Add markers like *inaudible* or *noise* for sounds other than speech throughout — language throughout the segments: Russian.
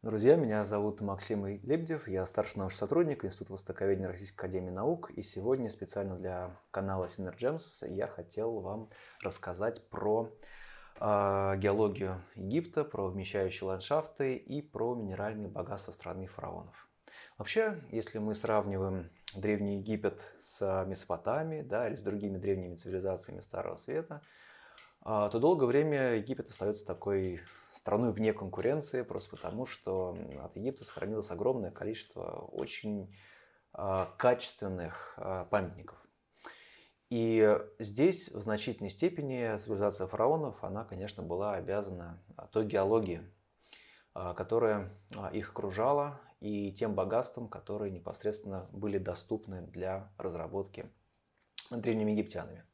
Друзья, меня зовут Максим Лебедев, я старший научный сотрудник Института Востоковедения Российской Академии Наук, и сегодня специально для канала Synergems я хотел вам рассказать про э, геологию Египта, про вмещающие ландшафты и про минеральные богатства страны фараонов. Вообще, если мы сравниваем Древний Египет с Месопотамией да, или с другими древними цивилизациями Старого Света, э, то долгое время Египет остается такой страной вне конкуренции, просто потому что от Египта сохранилось огромное количество очень а, качественных а, памятников. И здесь в значительной степени цивилизация фараонов, она, конечно, была обязана а, той геологии, которая их окружала, и тем богатствам, которые непосредственно были доступны для разработки древними египтянами.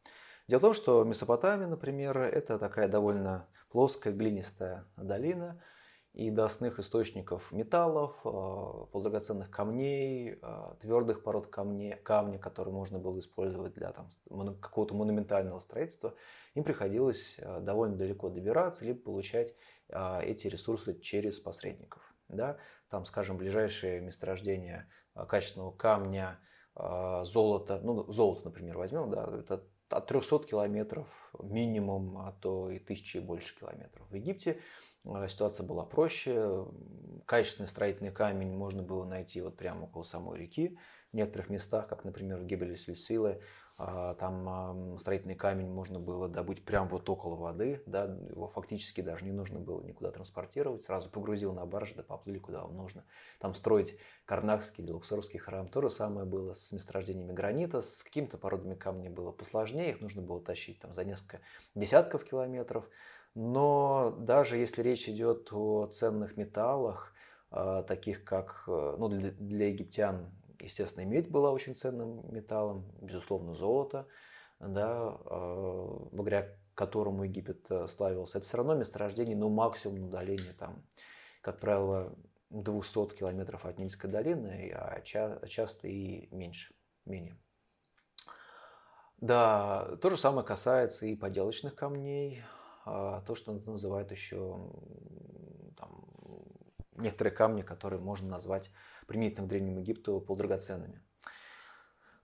Дело в том, что Месопотамия, например, это такая довольно плоская глинистая долина, и до основных источников металлов, э, полудрагоценных камней, э, твердых пород камней, камня, которые можно было использовать для там, какого-то монументального строительства, им приходилось э, довольно далеко добираться, либо получать эти ресурсы через посредников. Да? Там, скажем, ближайшие месторождения качественного камня, золота, ну, золото, например, возьмем, да, это от 300 километров минимум, а то и тысячи и больше километров. В Египте э, ситуация была проще. Качественный строительный камень можно было найти вот прямо около самой реки. В некоторых местах, как, например, в Гебеле-Сильсиле, а, там строительный камень можно было добыть прямо вот около воды, да, его фактически даже не нужно было никуда транспортировать, сразу погрузил на баржу, да поплыли куда вам нужно. Там строить Карнакский, Делуксорский храм, то же самое было с месторождениями гранита, с какими-то породами камня было посложнее, их нужно было тащить там за несколько десятков километров, но даже если речь идет о ценных металлах, а, таких как, э, ну, для, для египтян Естественно, медь была очень ценным металлом, безусловно, золото, да, а, благодаря которому Египет э, славился. Это все равно месторождение, но максимум удаление там, как правило, 200 километров от Нильской долины, а, а часто и меньше, менее. Да, то же самое касается и поделочных камней, а, то, что называют еще там, некоторые камни, которые можно назвать применительно к Древнему Египту, полудрагоценными.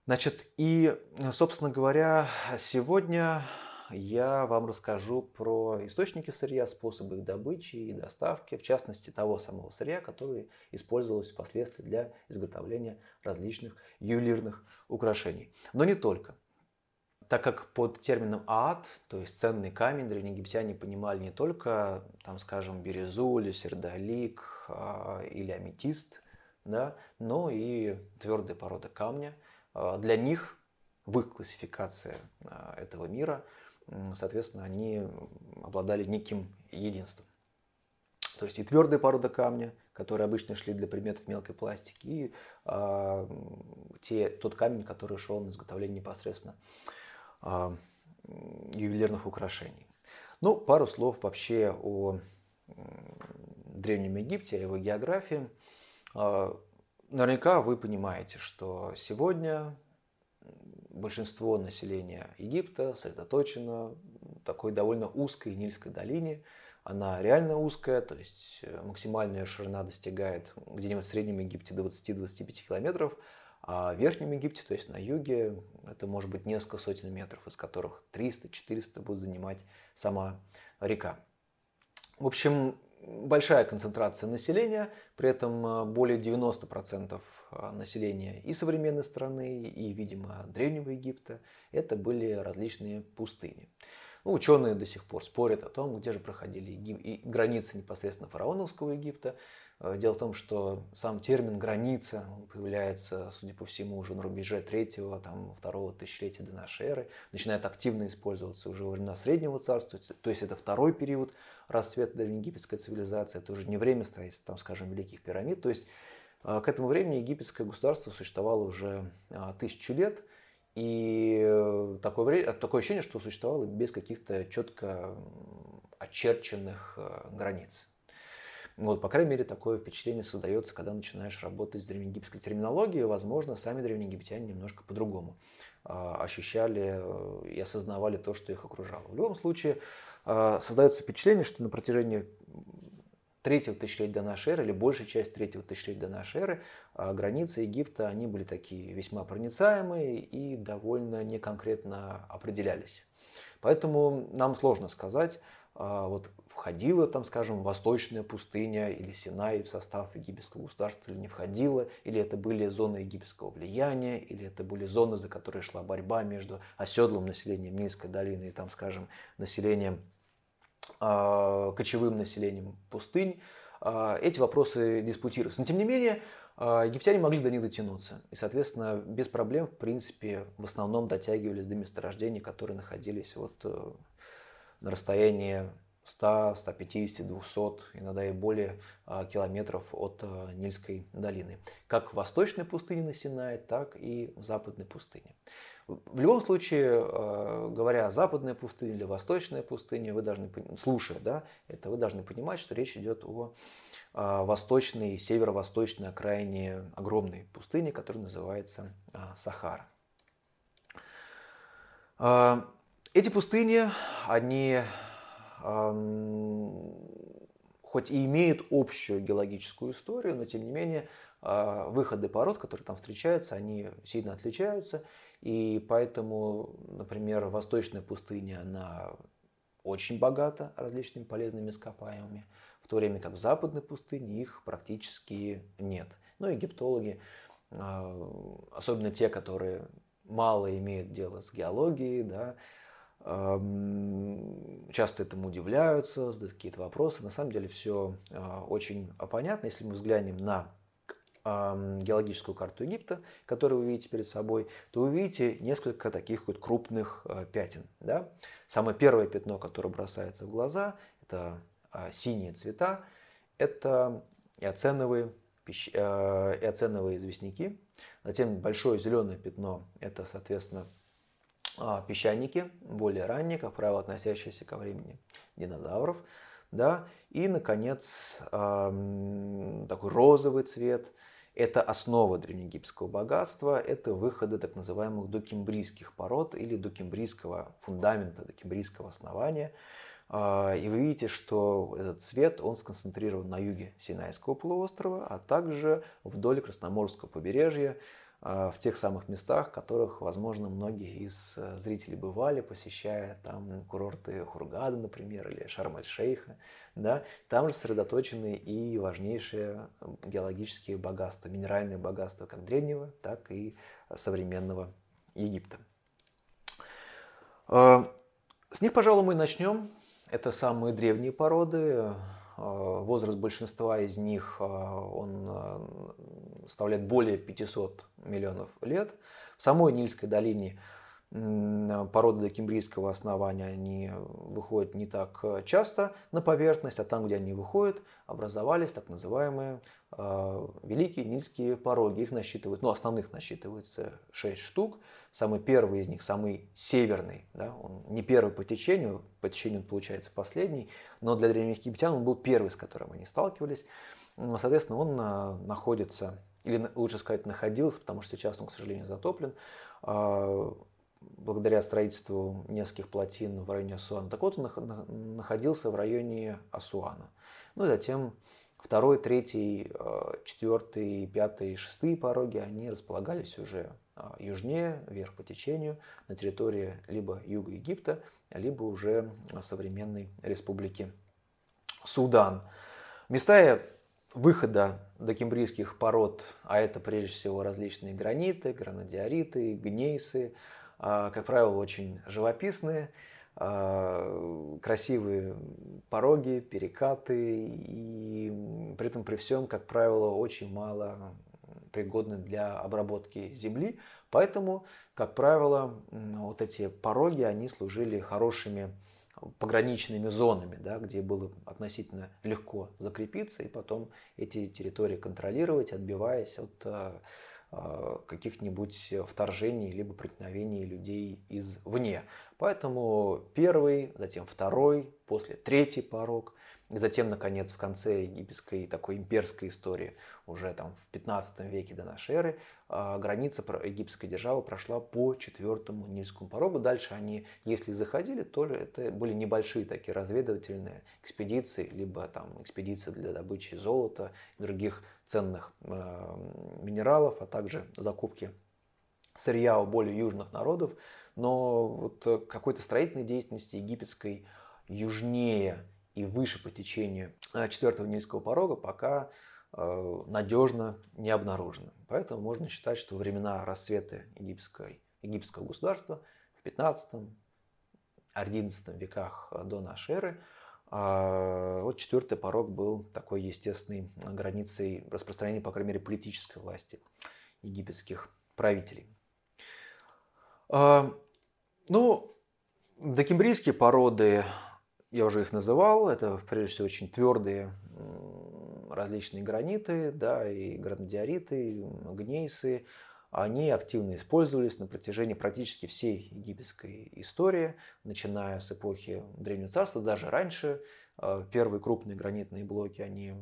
Значит, и, собственно говоря, сегодня я вам расскажу про источники сырья, способы их добычи и доставки, в частности того самого сырья, которое использовалось впоследствии для изготовления различных ювелирных украшений. Но не только. Так как под термином аат, то есть ценный камень, древнеегиптяне понимали не только, там, скажем, бирюзу или сердолик а, или аметист – да, но и твердые породы камня. А, для них в их классификации а, этого мира, соответственно, они обладали неким единством. То есть и твердые породы камня, которые обычно шли для предметов мелкой пластики, и э, те, тот камень, который шел на изготовление непосредственно э, ювелирных украшений. Ну, пару слов вообще о Древнем Египте, о его географии – а, наверняка вы понимаете, что сегодня большинство населения Египта сосредоточено в такой довольно узкой Нильской долине. Она реально узкая, то есть э, максимальная ширина достигает где-нибудь в Среднем Египте 20-25 километров, а в Верхнем Египте, то есть на юге, это может быть несколько сотен метров, из которых 300-400 будет занимать сама река. В общем, большая концентрация населения, при этом э, более 90% э, населения и современной страны, и, видимо, Древнего Египта, это были различные пустыни. Ну, ученые до сих пор спорят о том, где же проходили границы непосредственно фараоновского Египта Э, дело в том, что сам термин «граница» появляется, судя по всему, уже на рубеже третьего, там, второго тысячелетия до нашей эры, начинает активно использоваться уже во времена Среднего Царства, то есть это второй период расцвета древнеегипетской цивилизации, это уже не время строительства, там, скажем, Великих пирамид, то есть э, к этому времени египетское государство существовало уже э, тысячу лет, и такое, время, такое ощущение, что существовало без каких-то четко очерченных границ. Вот, по крайней мере, такое впечатление создается, когда начинаешь работать с древнеегипетской терминологией. Возможно, сами древнеегиптяне немножко по-другому а, ощущали э, и осознавали то, что их окружало. В любом случае, э, создается впечатление, что на протяжении третьего тысячелетия до нашей эры, или большая часть третьего тысячелетия до нашей эры, э, границы Египта, они были такие весьма проницаемые и довольно неконкретно определялись. Поэтому нам сложно сказать, вот входила там, скажем, Восточная пустыня или Синай в состав египетского государства или не входила, или это были зоны египетского влияния, или это были зоны, за которые шла борьба между оседлым населением Нильской долины и там, скажем, населением, э, кочевым населением пустынь. Э, эти вопросы диспутируются. Но тем не менее, а, Египтяне могли до них дотянуться. И, соответственно, без проблем, в принципе, в основном дотягивались до месторождений, которые находились вот э, на расстоянии 100, 150, 200, иногда и более а, километров от а, Нильской долины. Как в восточной пустыне на Синае, так и в западной пустыне. В любом случае, а, говоря о западной пустыне или восточной пустыне, вы должны, слушая да, это, вы должны понимать, что речь идет о восточной, и северо-восточной окраине огромной пустыни, которая называется Сахара. Эти пустыни, они хоть и имеют общую геологическую историю, но тем не менее а, выходы пород, которые там встречаются, они сильно отличаются. И поэтому, например, восточная пустыня, она очень богата различными полезными ископаемыми, в то время как в западной пустыне их практически нет. Ну египтологи, а, особенно те, которые мало имеют дело с геологией, да, часто этому удивляются, задают какие-то вопросы. На самом деле все а, очень понятно. Если мы взглянем на геологическую карту Египта, которую вы видите перед собой, то вы видите несколько таких вот крупных а, пятен. Да? Самое первое пятно, которое бросается в глаза, это а, синие цвета, это иоценовые, пищ... иоценовые известняки. Затем большое зеленое пятно, это, соответственно, а, песчаники, более ранние, как правило, относящиеся ко времени динозавров. Да? И, наконец, такой розовый цвет – это основа древнеегипетского богатства, это выходы так называемых докембрийских пород или докембрийского фундамента, докембрийского основания. А, и вы видите, что этот цвет, он сконцентрирован на юге Синайского полуострова, а также вдоль Красноморского побережья, а, в тех самых местах, в которых, возможно, многие из э, зрителей бывали, посещая там курорты Хургада, например, или Шарм-эль-Шейха. Да? Там же сосредоточены и важнейшие геологические богатства, минеральные богатства как древнего, так и современного Египта. А, с них, пожалуй, мы и начнем. Это самые древние породы, а, возраст большинства из них, а, он составляет а, более 500 миллионов лет. В самой Нильской долине Э, породы до кембрийского основания, они выходят не так э, часто на поверхность, а там, где они выходят, образовались так называемые э, великие нильские пороги. Их насчитывают, ну, основных насчитывается 6 штук. Самый первый из них, самый северный, да, он не первый по течению, по течению он получается последний, но для древних египтян он был первый, с которым они сталкивались. Соответственно, он э, находится, или лучше сказать, находился, потому что сейчас он, к сожалению, затоплен, а, благодаря строительству нескольких плотин в районе Асуана. Так вот, он находился в районе Асуана. Ну и затем второй, третий, э, четвертый, пятый, шестые пороги, они располагались уже э, южнее, вверх по течению, на территории либо юга Египта, либо уже современной республики Судан. Места выхода докембрийских пород, а это прежде всего различные граниты, гранодиориты, гнейсы, а, как правило, очень живописные, а, красивые пороги, перекаты, и при этом при всем, как правило, очень мало пригодны для обработки земли, поэтому, как правило, вот эти пороги, они служили хорошими пограничными зонами, да, где было относительно легко закрепиться и потом эти территории контролировать, отбиваясь от а, Э, каких-нибудь вторжений либо проникновений людей извне. Поэтому первый, затем второй, после третий порог, и затем, наконец, в конце египетской такой имперской истории, уже там в 15 веке до нашей эры, а, граница египетской державы прошла по четвертому Нильскому порогу. Дальше они, если заходили, то это были небольшие такие разведывательные экспедиции, либо там экспедиции для добычи золота и других ценных а, минералов, а также закупки сырья у более южных народов. Но вот какой-то строительной деятельности египетской южнее и выше по течению а, четвертого Нильского порога пока Э, надежно не обнаружены. Поэтому можно считать, что времена расцвета египетской, египетского государства в 15-11 веках до нашей эры а, вот четвертый порог был такой естественной границей распространения, по крайней мере, политической власти египетских правителей. А, ну, докембрийские породы, я уже их называл, это прежде всего очень твердые различные граниты, да, и гранодиориты, гнейсы, они активно использовались на протяжении практически всей египетской истории, начиная с эпохи Древнего Царства, даже раньше. Э, первые крупные гранитные блоки, они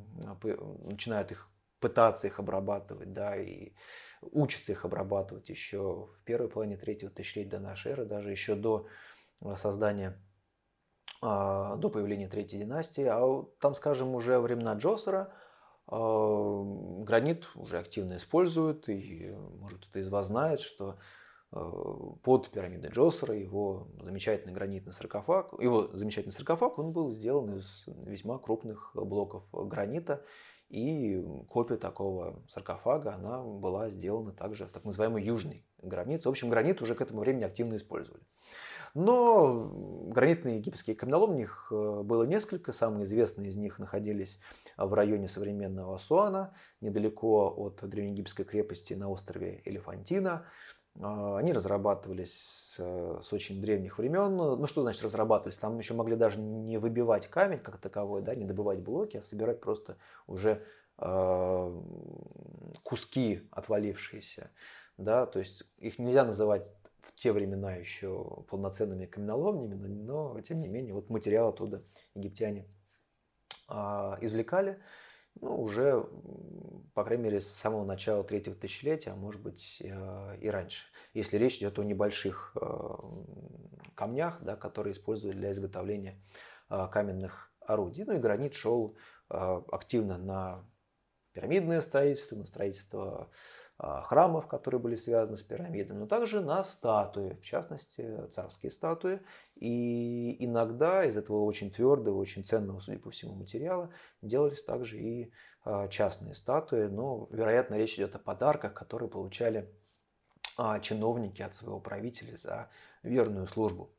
э, начинают их пытаться их обрабатывать, да, и учатся их обрабатывать еще в первой половине третьего тысячелетия до нашей эры, даже еще до э, создания а, до появления Третьей династии, а там, скажем, уже времена Джосера а, гранит уже активно используют, и, может, кто-то из вас знает, что а, под пирамидой Джосера его замечательный гранитный саркофаг, его замечательный саркофаг, он был сделан из весьма крупных блоков гранита, и копия такого саркофага, она была сделана также в так называемой южной границе. В общем, гранит уже к этому времени активно использовали. Но гранитные египетские каменоломни них э, было несколько. Самые известные из них находились в районе современного Асуана, недалеко от древнеегипетской крепости на острове Элефантина. Они разрабатывались э, с очень древних времен. Ну что значит разрабатывались? Там еще могли даже не выбивать камень как таковой, да, не добывать блоки, а собирать просто уже э, куски отвалившиеся. Да, то есть их нельзя называть те времена еще полноценными каменоломнями, но тем не менее вот материал оттуда египтяне а, извлекали ну, уже, по крайней мере, с самого начала третьего тысячелетия, а может быть э, и раньше. Если речь идет о небольших э, камнях, да, которые использовали для изготовления э, каменных орудий. Ну и гранит шел активно на пирамидное строительство, на строительство а, храмов, которые были связаны с пирамидами, но также на статуи, в частности, царские статуи. И иногда из этого очень твердого, очень ценного, судя по всему, материала делались также и а, частные статуи. Но, вероятно, речь идет о подарках, которые получали а, чиновники от своего правителя за верную службу.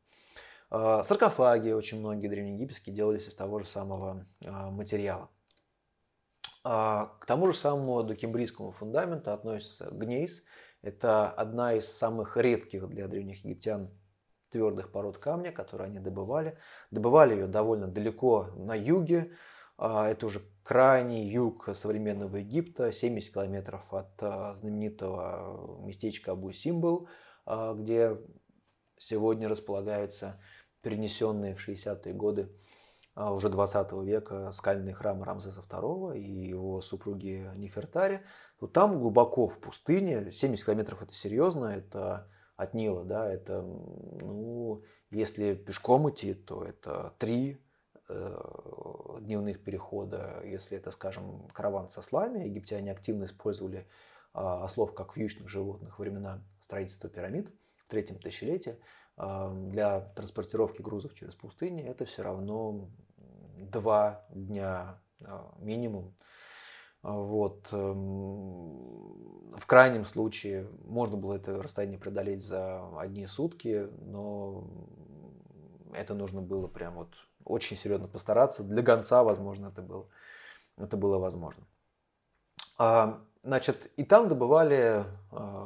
Саркофаги очень многие древнеегипетские делались из того же самого материала. А, к тому же самому докембрийскому фундаменту относится гнейс. Это одна из самых редких для древних египтян твердых пород камня, которые они добывали. Добывали ее довольно далеко на юге. А, это уже крайний юг современного Египта, 70 километров от а, знаменитого местечка Абу-Симбл, где сегодня располагаются перенесенные в 60-е годы а, уже 20 века скальный храм Рамзеса II и его супруги Нефертари. То там глубоко в пустыне, 70 километров это серьезно, это от Нила, да, это, ну, если пешком идти, то это три э, дневных перехода, если это, скажем, караван со слами, египтяне активно использовали э, ослов как вьючных животных во времена строительства пирамид в третьем тысячелетии, а, для транспортировки грузов через пустыни, это все равно два дня а, минимум. А, вот. Эм, в крайнем случае можно было это расстояние преодолеть за одни сутки, но это нужно было прям вот очень серьезно постараться. Для гонца, возможно, это было, это было возможно. А, значит, и там добывали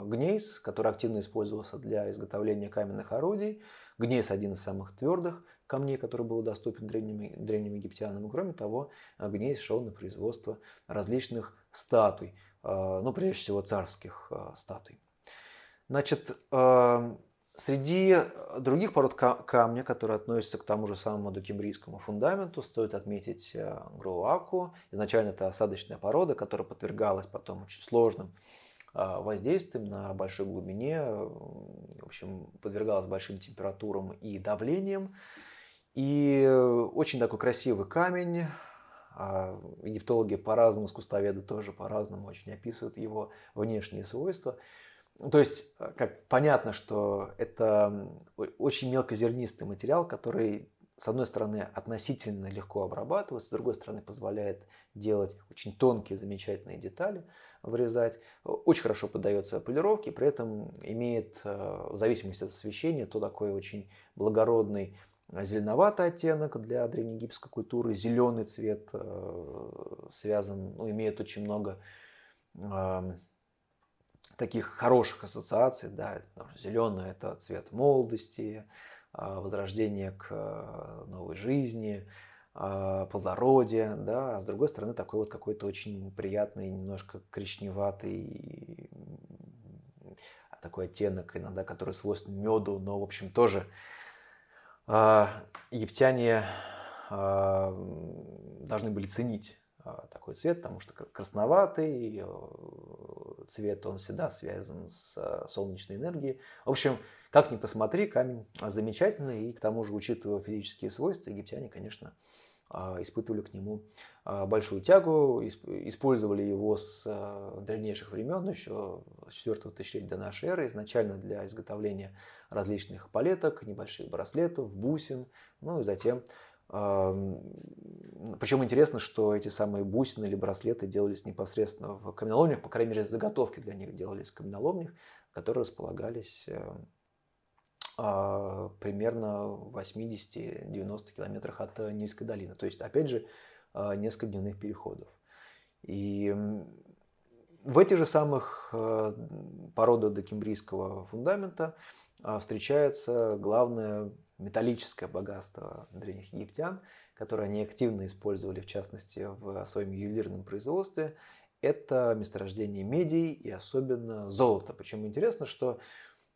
гнейс, который активно использовался для изготовления каменных орудий. Гнейс один из самых твердых – камней, который был доступен древним, древним египтянам. И кроме того, гнезь шел на производство различных статуй, а, ну, прежде всего, царских а, статуй. Значит, а, Среди других пород камня, которые относятся к тому же самому докембрийскому фундаменту, стоит отметить груаку. Изначально это осадочная порода, которая подвергалась потом очень сложным воздействием на большой глубине, в общем, подвергалась большим температурам и давлением. И э, очень такой красивый камень. А, египтологи по-разному, искусствоведы тоже по-разному очень описывают его внешние свойства. Ну, то есть, э, как понятно, что это очень мелкозернистый материал, который, с одной стороны, относительно легко обрабатывается, с другой стороны, позволяет делать очень тонкие, замечательные детали, вырезать. Очень хорошо поддается полировке, при этом имеет, э, в зависимости от освещения, то такой очень благородный зеленоватый оттенок для древнеегипетской культуры, зеленый цвет э, связан, ну, имеет очень много эм, таких хороших ассоциаций, да, зеленый это цвет молодости, э, возрождение к э, новой жизни, плодородие, да, а с другой стороны такой вот какой-то очень приятный, немножко коричневатый такой оттенок иногда, который свойственен меду, но, в общем, тоже а, египтяне а, должны были ценить а, такой цвет, потому что красноватый э, цвет, он всегда связан с э, солнечной энергией. В общем, как ни посмотри, камень замечательный, и к тому же, учитывая физические свойства, египтяне, конечно, а, испытывали к нему а, большую тягу, использовали его с а, древнейших времен, ну, еще с 4 тысячелетия до нашей эры, изначально для изготовления различных палеток, небольших браслетов, бусин, ну и затем причем интересно, что эти самые бусины или браслеты делались непосредственно в каменоломнях, по крайней мере, заготовки для них делались в каменоломнях, которые располагались э, а, примерно в 80-90 километрах от э, Нильской долины. То есть, опять же, а, несколько дневных переходов. И в этих же самых э, породах докембрийского фундамента а, встречается главное металлическое богатство древних египтян, которое они активно использовали, в частности, в своем ювелирном производстве. Это месторождение меди и особенно золота. Почему интересно, что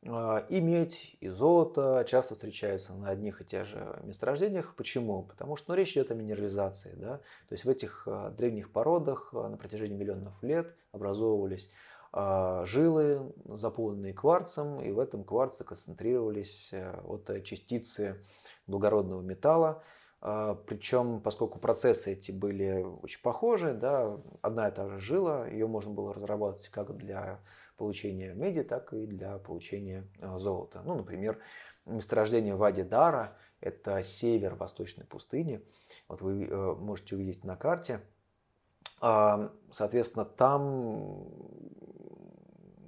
а, и медь, и золото часто встречаются на одних и тех же месторождениях. Почему? Потому что ну, речь идет о минерализации. Да? То есть в этих а, древних породах а, на протяжении миллионов лет образовывались жилы, заполненные кварцем, и в этом кварце концентрировались вот э, частицы благородного металла. Причем, поскольку процессы эти были очень похожи, да, одна и та же жила, ее можно было разрабатывать как для получения меди, так и для получения а, золота. Ну, например, месторождение Вади Дара – это север восточной пустыни. Вот вы э, можете увидеть на карте. А, соответственно, там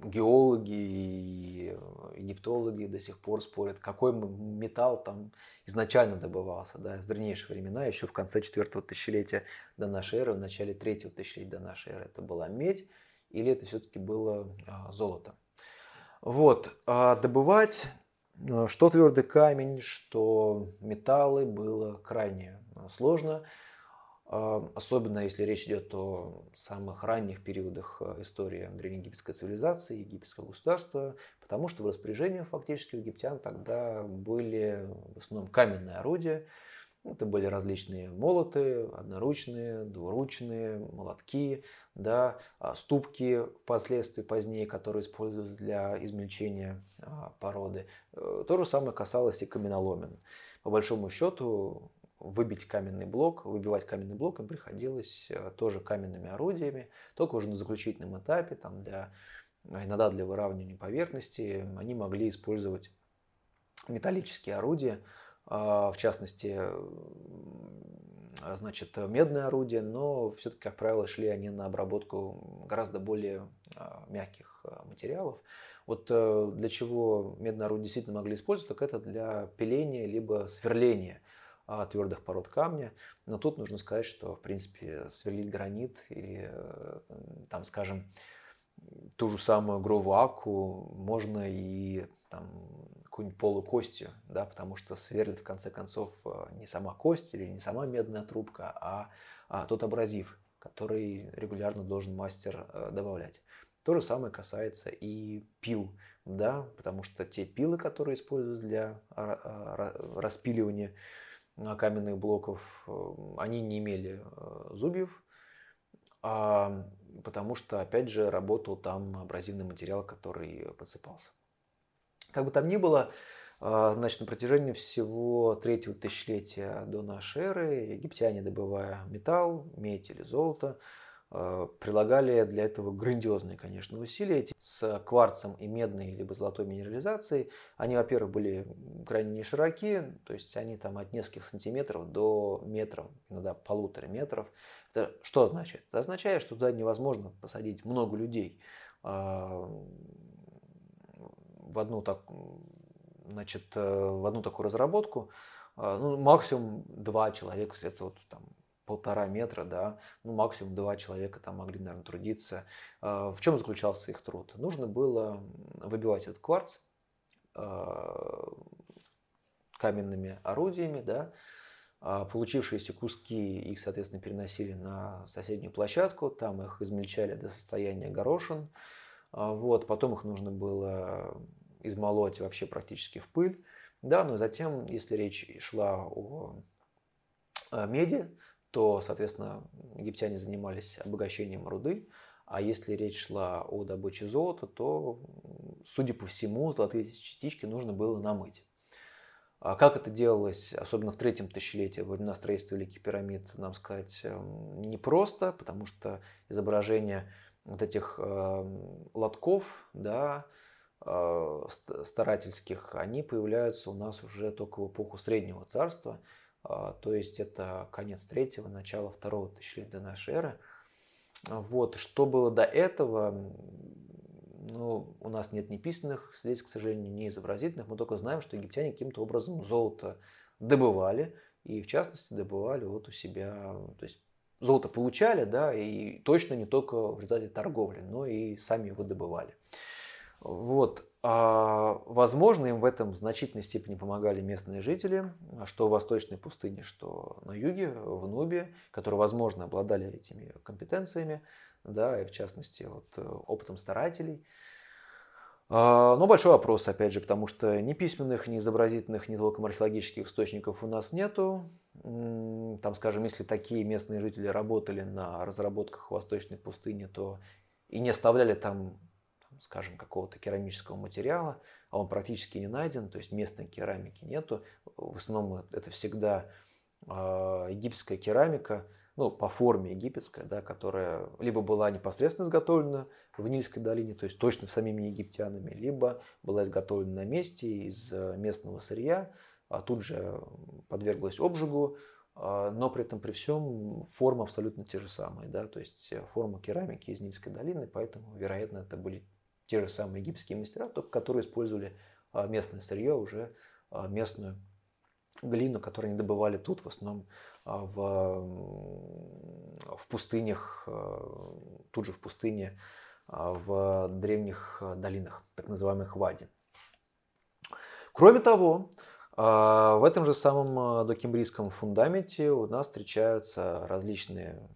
геологи и египтологи до сих пор спорят, какой металл там изначально добывался, да, с древнейших времена, еще в конце 4 тысячелетия до нашей эры, в начале 3 тысячелетия до нашей эры. Это была медь, или это все-таки было а, золото. Вот, а добывать э, что твердый камень, что металлы было крайне э, сложно, а, особенно если речь идет о самых ранних периодах э, истории древнеегипетской цивилизации, египетского государства, потому что в распоряжении фактически у египтян тогда были в основном каменные орудия, это были различные молоты, одноручные, двуручные, молотки, да, а, ступки впоследствии позднее, которые использовались для измельчения а, породы. Э, то же самое касалось и каменоломен. По большому счету, выбить каменный блок, выбивать каменный блок им приходилось э, тоже каменными орудиями, только уже на заключительном этапе, там для, иногда для выравнивания поверхности, они могли использовать металлические орудия, а, в частности, э, значит, медные орудия, но все-таки, как правило, шли они на обработку гораздо более а, мягких а, материалов. Вот э, для чего медные орудия действительно могли использовать, так это для пиления либо сверления твердых пород камня. Но тут нужно сказать, что, в принципе, сверлить гранит или, э, там, скажем, ту же самую грову аку можно и там, какую-нибудь полукостью, да, потому что сверлит в конце концов э, не сама кость или не сама медная трубка, а, а тот абразив, который регулярно должен мастер э, добавлять. То же самое касается и пил, да, потому что те пилы, которые используются для а, а, распиливания а, каменных блоков, э, они не имели зубьев, потому что, опять же, работал там абразивный материал, который подсыпался. Как бы там ни было, а, значит, на протяжении всего третьего тысячелетия до нашей эры египтяне, добывая металл, медь или золото, а, прилагали для этого грандиозные, конечно, усилия Эти с кварцем и медной либо золотой минерализацией. Они, во-первых, были крайне не широки, то есть они там от нескольких сантиметров до метров, иногда полутора метров. Это что означает? Это означает, что туда невозможно посадить много людей. А, в одну, так, значит, э, в одну такую разработку, э, ну, максимум два человека, это вот там полтора метра, да, ну, максимум два человека там могли, наверное, трудиться. Э, в чем заключался их труд? Нужно было выбивать этот кварц каменными орудиями, да, а получившиеся куски их, соответственно, переносили на соседнюю площадку, там их измельчали до состояния горошин, вот, потом их нужно было измолоть вообще практически в пыль. Да, но затем, если речь шла о э, меди, то, соответственно, египтяне занимались обогащением руды, а если речь шла о добыче золота, то, судя по всему, золотые частички нужно было намыть. А как это делалось, особенно в третьем тысячелетии, во время строительства Великих пирамид, нам сказать эм, непросто, потому что изображение вот этих эм, лотков, да, Э, старательских, они появляются у нас уже только в эпоху Среднего Царства, а, то есть это конец третьего, начало второго тысячелетия до нашей эры. Вот, что было до этого, ну, у нас нет ни письменных здесь, к сожалению, ни изобразительных, мы только знаем, что египтяне каким-то образом золото добывали, и в частности добывали вот у себя, то есть золото получали, да, и точно не только в результате торговли, но и сами его добывали. Вот. А, возможно, им в этом в значительной степени помогали местные жители, а что в Восточной пустыне, что на юге, в Нубе, которые, возможно, обладали этими компетенциями, да, и в частности вот, э, опытом старателей. А, но большой вопрос, опять же, потому что ни письменных, ни изобразительных, ни толком археологических источников у нас нету. Там, скажем, если такие местные жители работали на разработках в Восточной пустыне, то и не оставляли там скажем, какого-то керамического материала, а он практически не найден, то есть местной керамики нету. В основном это всегда а, египетская керамика, ну, по форме египетская, да, которая либо была непосредственно изготовлена в Нильской долине, то есть точно самими египтянами, либо была изготовлена на месте из э, местного сырья, а тут же подверглась обжигу, а, но при этом при всем форма абсолютно те же самые, да, то есть э, форма керамики из Нильской долины, поэтому, вероятно, это были те же самые египетские мастера, только которые использовали а, местное сырье, уже а, местную глину, которую они добывали тут, в основном а, в, в пустынях, тут же в пустыне, в древних долинах, так называемых Вади. Кроме того, в этом же самом докембрийском фундаменте у нас встречаются различные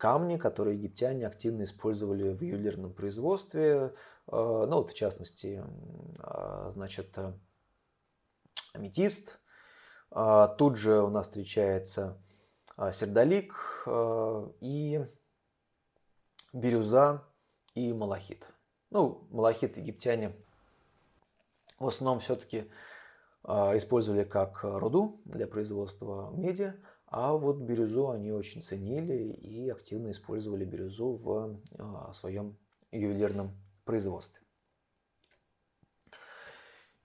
камни, которые египтяне активно использовали в ювелирном производстве. Э, ну вот в частности, э, значит, э, аметист. Тут же у нас встречается сердолик и бирюза и малахит. Ну, малахит египтяне в основном все-таки использовали как руду для производства меди – а вот бирюзу они очень ценили и активно использовали бирюзу в а, своем ювелирном производстве.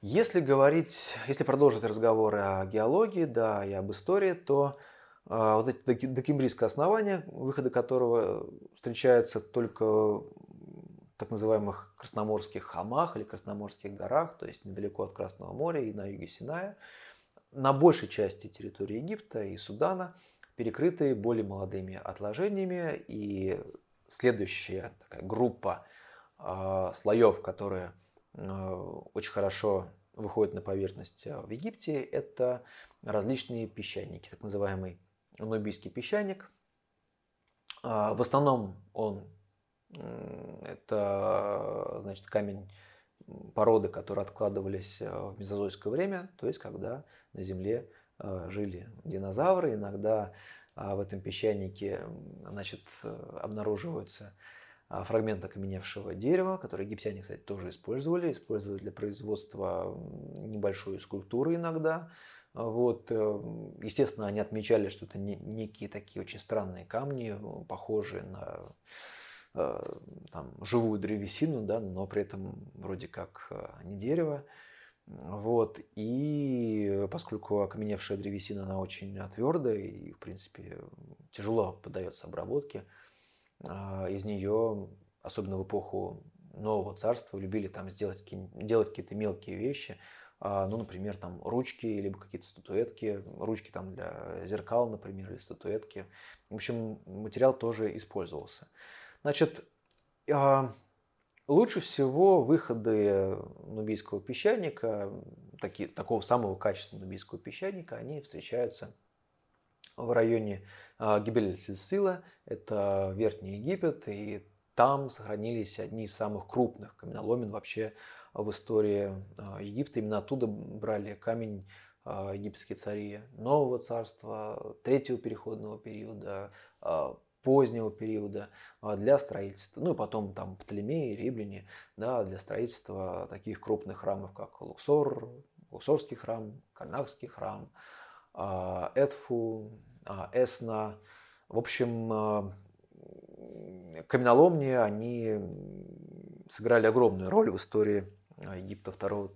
Если говорить, если продолжить разговоры о геологии, да, и об истории, то а, вот эти докембрийское основание, выходы которого встречаются только в так называемых красноморских хамах или красноморских горах, то есть недалеко от Красного моря и на юге Синая, на большей части территории Египта и Судана перекрыты более молодыми отложениями, и следующая такая группа э, слоев, которые э, очень хорошо выходят на поверхность а, в Египте, это различные песчаники, так называемый нубийский песчаник. Э, в основном он это значит камень породы, которые откладывались э, в мезозойское время, то есть когда на Земле э, жили динозавры. Иногда а, в этом песчанике значит, э, обнаруживаются а, фрагменты окаменевшего дерева, которые египтяне, кстати, тоже использовали. Использовали для производства небольшой скульптуры иногда. Вот. Естественно, они отмечали, что это некие такие очень странные камни, похожие на Э, там, живую древесину, да, но при этом вроде как э, не дерево. Вот. И поскольку окаменевшая древесина, она очень твердая и, в принципе, тяжело поддается обработке, э, из нее, особенно в эпоху Нового Царства, любили там сделать, делать какие-то мелкие вещи, ну, например, там ручки, либо какие-то статуэтки, ручки там для зеркал, например, или статуэтки. В общем, материал тоже использовался. Значит, а, лучше всего выходы нубийского песчаника, такие, такого самого качественного нубийского песчаника, они встречаются в районе а, Гибель-Сильсила, это Верхний Египет, и там сохранились одни из самых крупных каменоломен вообще в истории а, Египта. Именно оттуда брали камень египетские цари Нового царства, Третьего переходного периода, позднего периода а, для строительства. Ну и потом там Птолемеи, римляне да, для строительства таких крупных храмов, как Луксор, Луксорский храм, Карнакский храм, а, Эдфу, а, Эсна. В общем, каменоломни, они сыграли огромную роль в истории Египта второго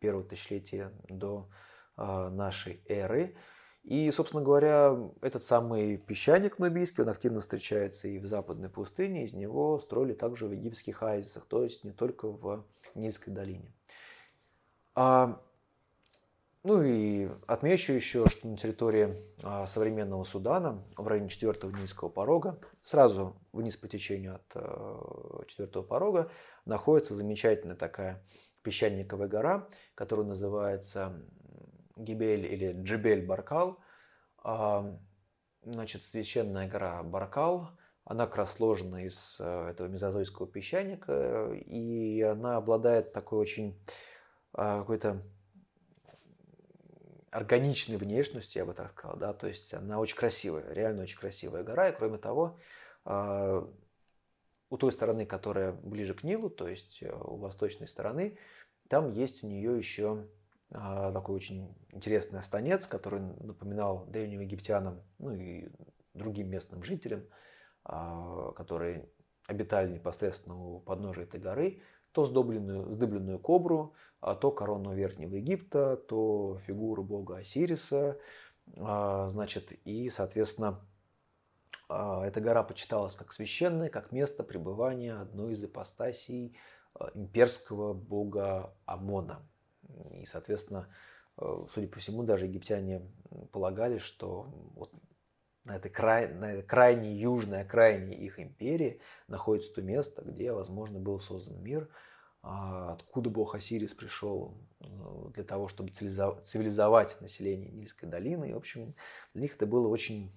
первого тысячелетия до нашей эры. И, собственно говоря, этот самый песчаник нубийский, он активно встречается и в западной пустыне, из него строили также в египетских оазисах, то есть не только в Нильской долине. А, ну и отмечу еще, что на территории а, современного Судана, в районе 4 Нильского порога, сразу вниз по течению от а, э, 4 порога, находится замечательная такая песчаниковая гора, которая называется Гибель или Джибель Баркал, а, значит, священная гора Баркал, она как раз сложена из э, этого мезозойского песчаника, и она обладает такой очень э, какой-то органичной внешностью, я бы так сказал, да, то есть она очень красивая, реально очень красивая гора, и кроме того, а, у той стороны, которая ближе к Нилу, то есть э, у восточной стороны, там есть у нее еще а, такой очень интересный останец, который напоминал древним египтянам, ну и другим местным жителям, а, которые обитали непосредственно у подножия этой горы, то сдобленную, сдыбленную кобру, а, то корону Верхнего Египта, то фигуру бога Осириса, значит, и, соответственно, эта гора почиталась как священная, как место пребывания одной из ипостасей имперского бога Амона – и, соответственно, э, судя по всему, даже египтяне полагали, что вот на этой, край, на этой крайней южной окраине их империи находится то место, где, возможно, был создан мир, а откуда бог Осирис пришел э, для того, чтобы цивилизовать население Нильской долины. И, в общем, для них это было очень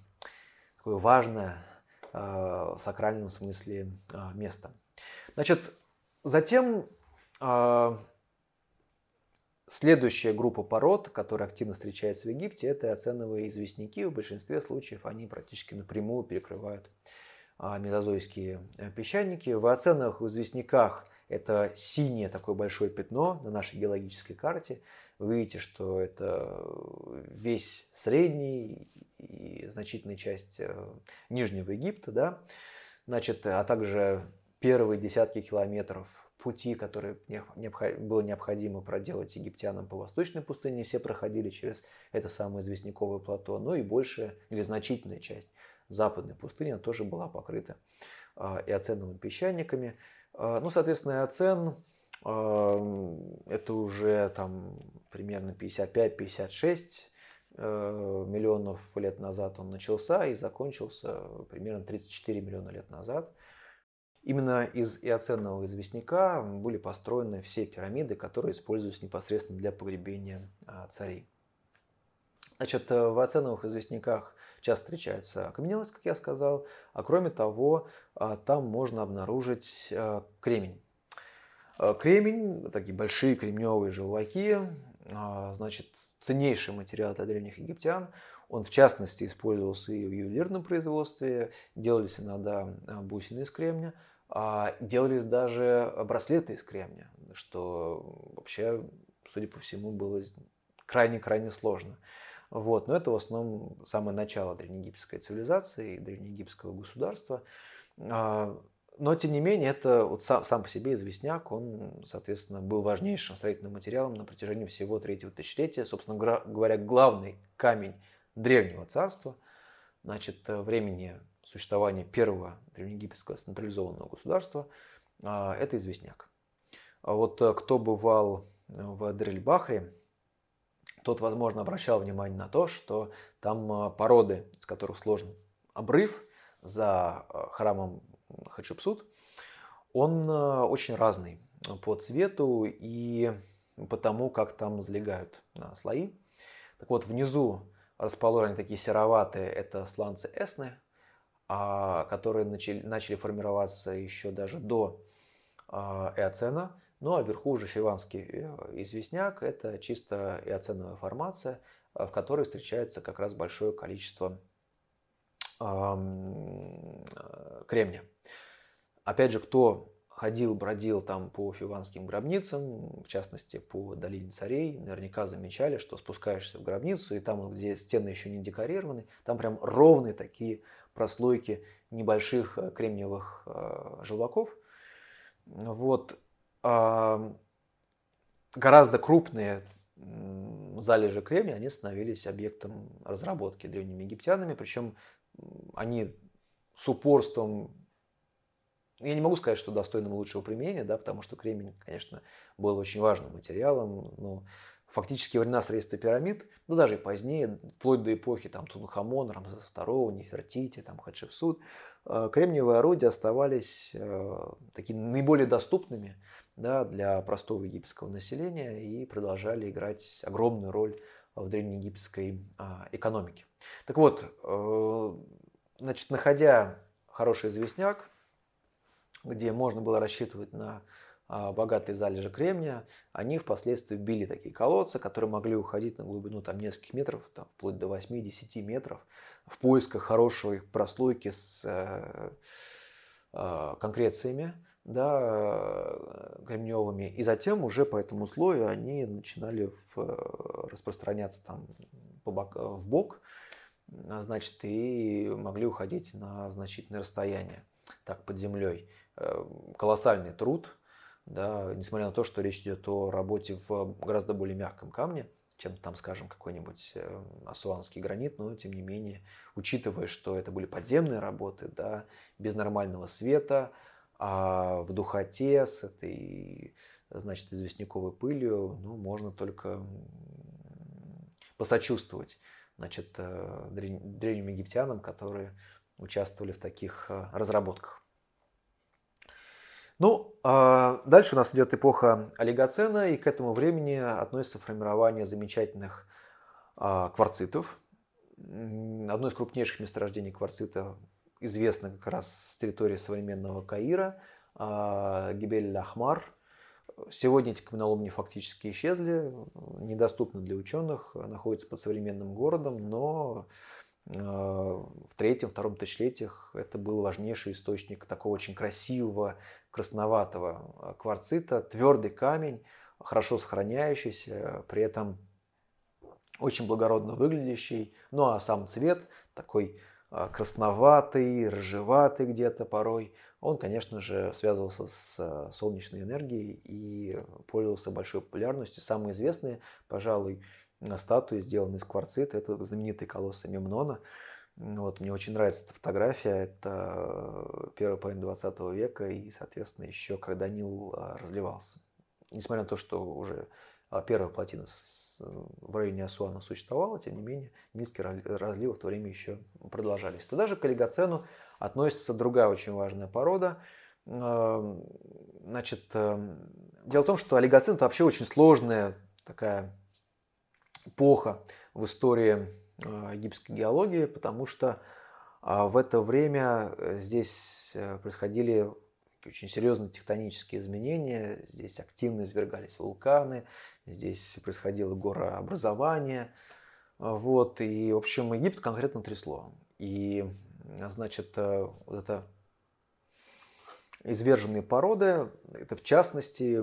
такое важное э, в сакральном смысле место. Значит, затем Следующая группа пород, которая активно встречается в Египте, это оценовые известняки. В большинстве случаев они практически напрямую перекрывают а, мезозойские э, песчаники. В оценовых известняках это синее такое большое пятно на нашей геологической карте. Вы видите, что это э, весь средний и значительная часть э, Нижнего Египта, да? Значит, а также первые десятки километров пути, которые было необходимо проделать египтянам по восточной пустыне, все проходили через это самое известняковое плато, но ну и большая или значительная часть западной пустыни тоже была покрыта а, иоценовыми песчаниками. А, ну, соответственно, иоцен а, это уже там примерно 55-56 э, миллионов лет назад он начался и закончился примерно 34 миллиона лет назад – Именно из иоценного известняка были построены все пирамиды, которые используются непосредственно для погребения а, царей. Значит, э, в оценовых известняках часто встречается окаменелость, как я сказал, а кроме того, а, там можно обнаружить а, кремень. Э, кремень, такие большие кремневые желваки, значит, ценнейший материал для древних египтян. Он, в частности, использовался и в ювелирном производстве, делались иногда бусины из кремня – а, делались даже браслеты из кремния, что вообще, судя по всему, было крайне-крайне сложно. Вот. Но это в основном самое начало древнеегипетской цивилизации и древнеегипетского государства. А, но, тем не менее, это вот сам, сам по себе известняк, он, соответственно, был важнейшим строительным материалом на протяжении всего третьего тысячелетия. Собственно говоря, главный камень древнего царства, значит, э, времени существования первого древнеегипетского централизованного государства, а, это известняк. А вот э, кто бывал э, в Дрельбахре, тот, возможно, обращал внимание на то, что там э, породы, из которых сложен обрыв за храмом Хачепсут, он очень разный по цвету и по тому, как там залегают слои. Так вот, внизу расположены такие сероватые, это сланцы Эсны, а, которые начали, начали формироваться еще даже до а, эоцена. Ну а вверху уже фиванский э, известняк – это чисто эоценовая формация, э, в которой встречается как раз большое количество э, кремния. Опять же, кто ходил, бродил там по фиванским гробницам, в частности по долине царей, наверняка замечали, что спускаешься в гробницу, и там, где стены еще не декорированы, там прям ровные такие прослойки небольших э, кремниевых э, желваков. Вот. А, гораздо крупные залежи кремния, они становились объектом разработки древними египтянами, причем они с упорством я не могу сказать, что достойным лучшего применения, да, потому что кремень, конечно, был очень важным материалом, но фактически времена строительства пирамид, ну даже и позднее, вплоть до эпохи там, Тунхамона, Рамзеса II, Нефертити, там, Хатшепсут, э, кремниевые орудия оставались э, такие наиболее доступными да, для простого египетского населения и продолжали играть огромную роль в древнеегипетской э, экономике. Так вот, э, значит, находя хороший известняк, где можно было рассчитывать на а, богатые залежи кремния, они впоследствии били такие колодцы, которые могли уходить на глубину там, нескольких метров, там, вплоть до 8-10 метров, в поисках хорошей прослойки с э, э, конкрециями да, э, кремниевыми. И затем уже по этому слою они начинали в, распространяться там, по бок, в бок, а, значит, и могли уходить на значительное расстояние так под землей. Э, колоссальный труд – да, несмотря на то, что речь идет о работе в гораздо более мягком камне, чем там, скажем, какой-нибудь э, асуанский гранит, но тем не менее, учитывая, что это были подземные работы, да, без нормального света, а в духоте с этой, значит, известняковой пылью, ну, можно только посочувствовать, значит, э, древним египтянам, которые участвовали в таких э, разработках. Ну, а дальше у нас идет эпоха олигоцена, и к этому времени относится формирование замечательных а, кварцитов. Одно из крупнейших месторождений кварцита известно как раз с территории современного Каира, а, Гибель-Лахмар. Сегодня эти каменоломни фактически исчезли, недоступны для ученых, находятся под современным городом, но а, в третьем, втором тысячелетиях это был важнейший источник такого очень красивого красноватого а, кварцита, твердый камень, хорошо сохраняющийся, при этом очень благородно выглядящий. Ну а сам цвет такой а, красноватый, рыжеватый где-то порой, он, конечно же, связывался с а, солнечной энергией и пользовался большой популярностью. Самые известные, пожалуй, статуи, сделанные из кварцита, это знаменитые колоссы Мемнона – ну вот, мне очень нравится эта фотография. Это э, первая половина 20 века и, соответственно, еще когда Нил а, разливался. Несмотря на то, что уже а, первая плотина в районе Асуана существовала, тем не менее, низкие разливы в то время еще продолжались. Тогда же к олигоцену относится другая очень важная порода. Значит, эм, дело в том, что олигоцен – это вообще очень сложная такая эпоха в истории Э, египетской геологии, потому что а, в это время э, здесь э, происходили очень серьезные тектонические изменения, здесь активно извергались вулканы, здесь происходило горообразование, вот, и, в общем, Египет конкретно трясло. И, значит, вот это изверженные породы, это в частности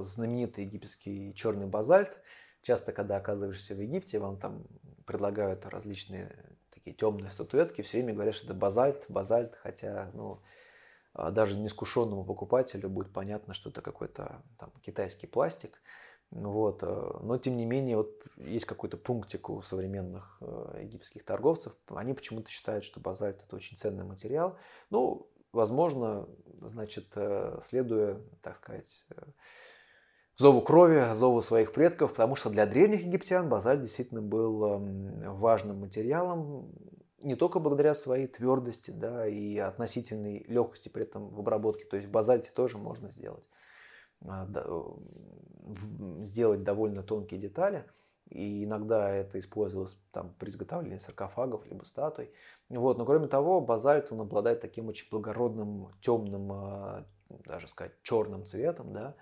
знаменитый египетский черный базальт. Часто, когда оказываешься в Египте, вам там предлагают различные такие темные статуэтки, все время говорят, что это базальт, базальт, хотя, ну, а, даже неискушенному покупателю будет понятно, что это какой-то там китайский пластик. Вот. Э, но, тем не менее, вот есть какой-то пунктик у современных э, египетских торговцев. Они почему-то считают, что базальт – это очень ценный материал. Ну, возможно, значит, э, следуя, так сказать, зову крови, зову своих предков, потому что для древних египтян базальт действительно был эм, важным материалом, не только благодаря своей твердости да, и относительной легкости при этом в обработке. То есть в базальте тоже можно сделать, а, сделать довольно тонкие детали. И иногда это использовалось там, при изготовлении саркофагов либо статуй. Вот. Но кроме того, базальт он обладает таким очень благородным, темным, а, даже сказать, черным цветом. Да?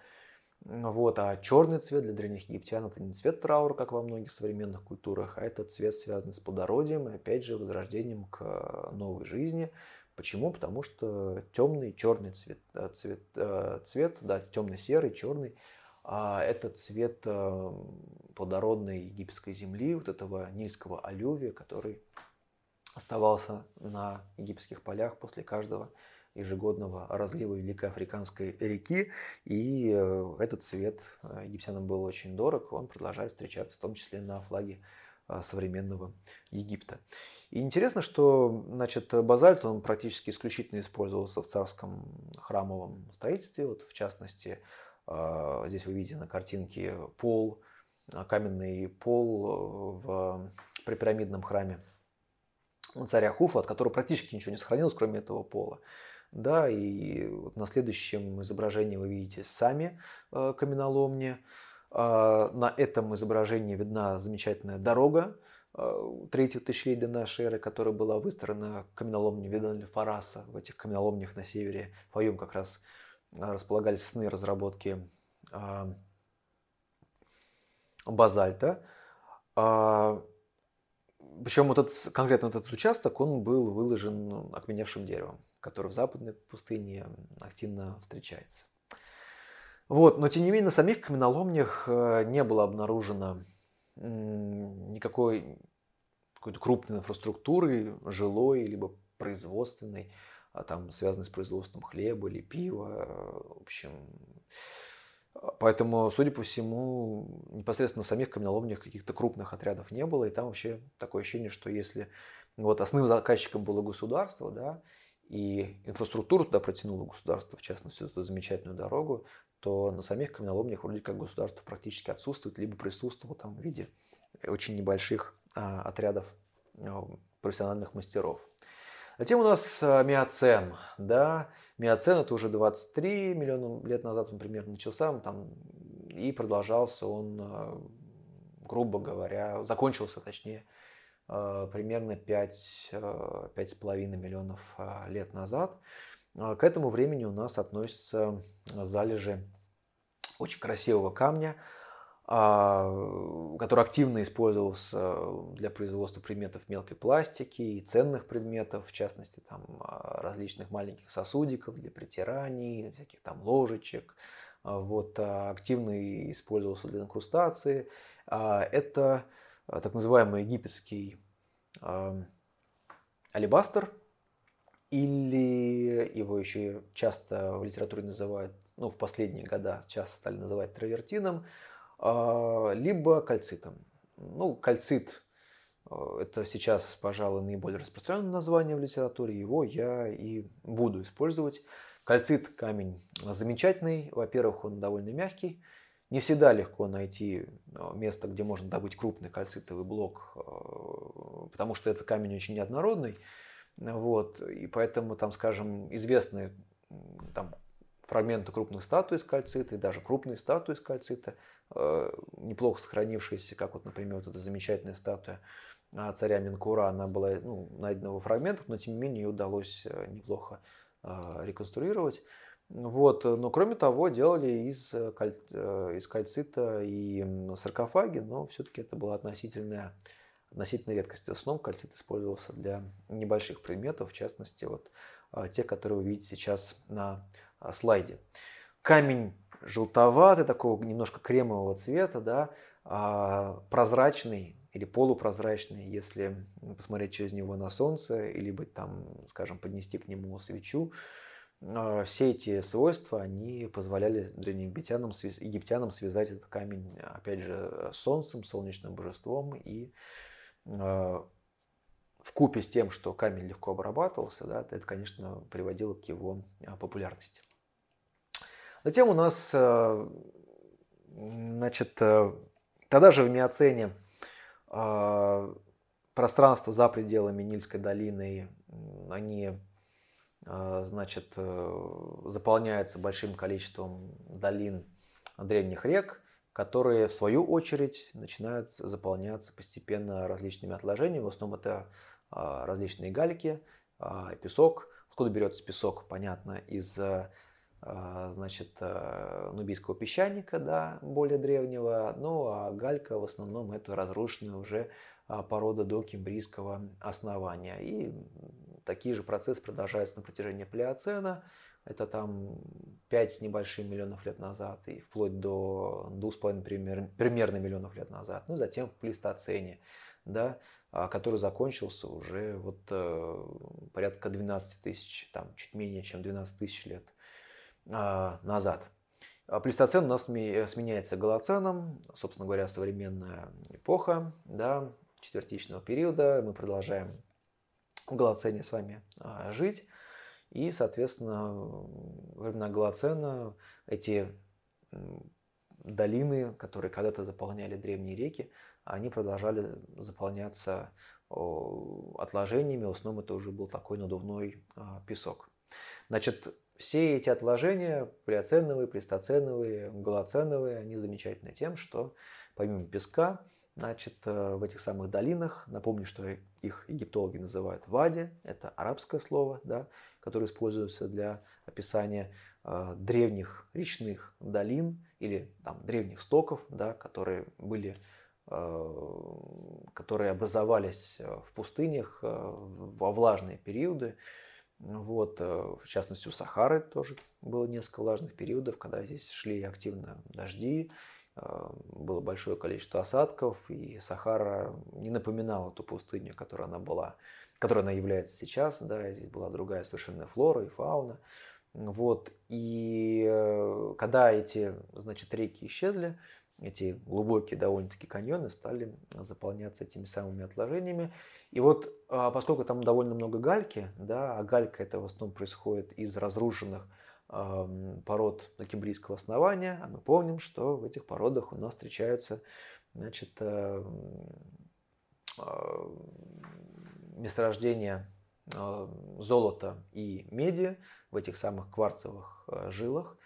Вот, а черный цвет для древних египтян это не цвет траура, как во многих современных культурах, а это цвет, связанный с плодородием и, опять же, возрождением к э, новой жизни. Почему? Потому что темный, черный цвет, э, цвет, э, цвет да, темно-серый, черный, а это цвет плодородной египетской земли, вот этого нильского алювия, который оставался на египетских полях после каждого ежегодного разлива Великой Африканской реки. И э, этот цвет э, египтянам был очень дорог. Он продолжает встречаться, в том числе на флаге э, современного Египта. И интересно, что значит, базальт он практически исключительно использовался в царском храмовом строительстве. Вот, в частности, здесь вы видите на картинке пол, каменный пол в при храме царя Хуфа, от которого практически ничего не сохранилось, кроме этого пола. Да, и вот на следующем изображении вы видите сами э, каменоломни. А, на этом изображении видна замечательная дорога э, третьего тысячелетия нашей эры, которая была выстроена каменоломни, Виданли Фараса. В этих каменоломнях на севере Фаюм как раз а, располагались сны разработки а, базальта. Причем вот этот, конкретно этот участок, он был выложен ну, окаменевшим деревом который в западной пустыне активно встречается. Вот, но тем не менее на самих каменоломнях э, не было обнаружено никакой какой-то крупной инфраструктуры, жилой, либо производственной, а там связанной с производством хлеба или пива, э, в общем. Поэтому, судя по всему, непосредственно самих каменоломнях каких-то крупных отрядов не было, и там вообще такое ощущение, что если вот основным заказчиком было государство, да, и инфраструктуру туда протянуло государство, в частности, эту замечательную дорогу, то на самих каменоломнях вроде как государство практически отсутствует, либо присутствовало там в виде э, очень небольших а, отрядов а, профессиональных мастеров. Затем у нас а, миоцен. Да? Миоцен это уже 23 миллиона лет назад, он примерно начался, он там, и продолжался он, а, грубо говоря, закончился, точнее, Э, примерно 5-5,5 э, миллионов а, лет назад. А, к этому времени у нас относятся залежи очень красивого камня, а, который активно использовался для производства предметов мелкой пластики и ценных предметов, в частности, там, различных маленьких сосудиков для притираний, всяких там ложечек. Вот, активно использовался для инкрустации. Это Э, так называемый египетский эм, алибастер, или его еще часто в литературе называют, ну, в последние года часто стали называть травертином, э, либо кальцитом. Ну, кальцит э, – это сейчас, пожалуй, наиболее распространенное название в литературе, его я и буду использовать. Кальцит – камень замечательный, во-первых, он довольно мягкий, не всегда легко найти э, место, где можно добыть крупный кальцитовый блок, э, потому что этот камень очень неоднородный. Вот, и поэтому, там, скажем, известные там, фрагменты крупных статуй из кальцита и даже крупные статуи из кальцита, э, неплохо сохранившиеся, как вот, например, вот эта замечательная статуя а, царя Минкура, она была ну, найдена во фрагментах, но тем не менее ее удалось неплохо реконструировать. Вот. Э, но кроме того, делали из, э, каль... Э, из кальцита и саркофаги, но все-таки это была относительная, относительная редкость. В основном кальцит использовался для небольших предметов, в частности, вот те, которые вы видите сейчас на слайде. Камень желтоватый, такого немножко кремового цвета, да, а, прозрачный или полупрозрачный, если посмотреть через него на солнце, или быть там, скажем, поднести к нему свечу. А, все эти свойства, они позволяли древнеегиптянам, египтянам связать этот камень, опять же, с солнцем, солнечным божеством. И а, в купе с тем, что камень легко обрабатывался, да, это, конечно, приводило к его а, популярности. Затем у нас, значит, тогда же в Миоцене пространство за пределами Нильской долины, они а, значит, э, заполняется большим количеством долин древних рек, которые, в свою очередь, начинают заполняться постепенно различными отложениями. В основном это а, различные галики, а, песок. Откуда берется песок, понятно, из э, значит, э, нубийского песчаника, да, более древнего. Ну, а галька в основном это разрушенная уже порода до кембрийского основания. И Такие же процессы продолжаются на протяжении Плеоцена. Это там 5 с небольшим миллионов лет назад и вплоть до 2,5 пример, примерно миллионов лет назад. Ну, затем в Плейстоцене, да, а, который закончился уже вот э, порядка 12 тысяч, там чуть менее чем 12 тысяч лет а, назад. А плейстоцен у нас э, сменяется голоценом, собственно говоря, современная эпоха, да, четвертичного периода. Мы продолжаем в с вами а, жить. И, соответственно, времена Голоцена эти долины, которые когда-то заполняли древние реки, они продолжали заполняться отложениями, в основном это уже был такой надувной а, песок. Значит, все эти отложения, приоценовые, плестоценовые, голоценовые, они замечательны тем, что помимо песка Значит, э, в этих самых долинах, напомню, что их египтологи называют вади, это арабское слово, да, которое используется для описания э, древних речных долин или там, древних стоков, да, которые были э, которые образовались э, в пустынях во влажные периоды. Вот, в частности, у Сахары тоже было несколько влажных периодов, когда здесь шли активно дожди, Э, было большое количество осадков, и Сахара не напоминала ту пустыню, которая она была, которой она является сейчас, да, здесь была другая совершенно флора и фауна, вот, и э, когда эти, значит, реки исчезли, эти глубокие довольно-таки каньоны стали заполняться этими самыми отложениями. И вот э, поскольку там довольно много гальки, да, а галька это в основном происходит из разрушенных пород докембрийского основания, а мы помним, что в этих породах у нас встречаются значит, э, а, месторождения а, золота и меди в этих самых кварцевых э, жилах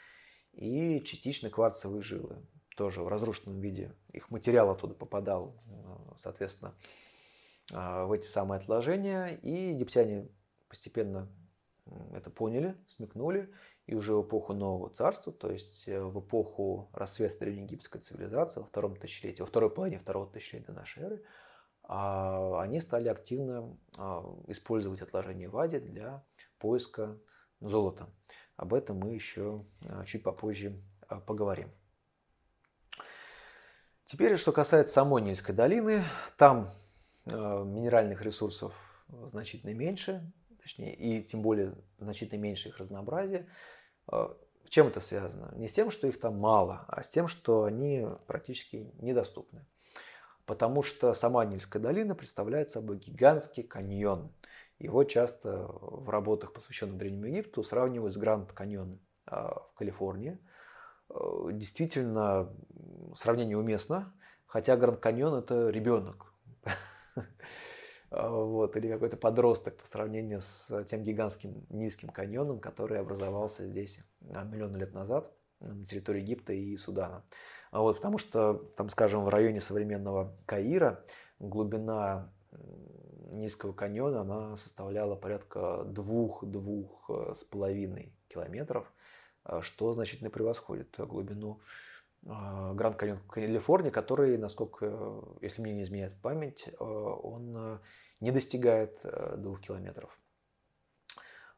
и частично кварцевые жилы. Тоже в разрушенном виде их материал оттуда попадал, э, соответственно, в эти самые отложения. И египтяне постепенно это поняли, смекнули и уже в эпоху Нового Царства, то есть э, в эпоху расцвета древнеегипетской цивилизации во втором тысячелетии, во второй половине второго тысячелетия нашей эры, а, они стали активно а, использовать отложение вади для поиска золота. Об этом мы еще э, чуть попозже э, поговорим. Теперь, что касается самой Нильской долины, там минеральных ресурсов значительно меньше, точнее, и тем более значительно меньше их разнообразие. С э, чем это связано? Не с тем, что их там мало, а с тем, что они практически недоступны. Потому что сама Нильская долина представляет собой гигантский каньон. Его часто в работах, посвященных Древнему Египту, сравнивают с Гранд-каньон э, в Калифорнии. Э, действительно, сравнение уместно, хотя Гранд-каньон – это ребенок. *laughs* А, вот, или какой-то подросток по сравнению с тем гигантским низким каньоном, который образовался здесь а, миллион лет назад на территории Египта и Судана. А вот, потому что, там, скажем, в районе современного Каира глубина низкого каньона она составляла порядка двух-двух э, с половиной километров, что значительно превосходит глубину а, Гранд Каньон Калифорнии, который, насколько, если мне не изменяет память, а, он а, не достигает двух километров.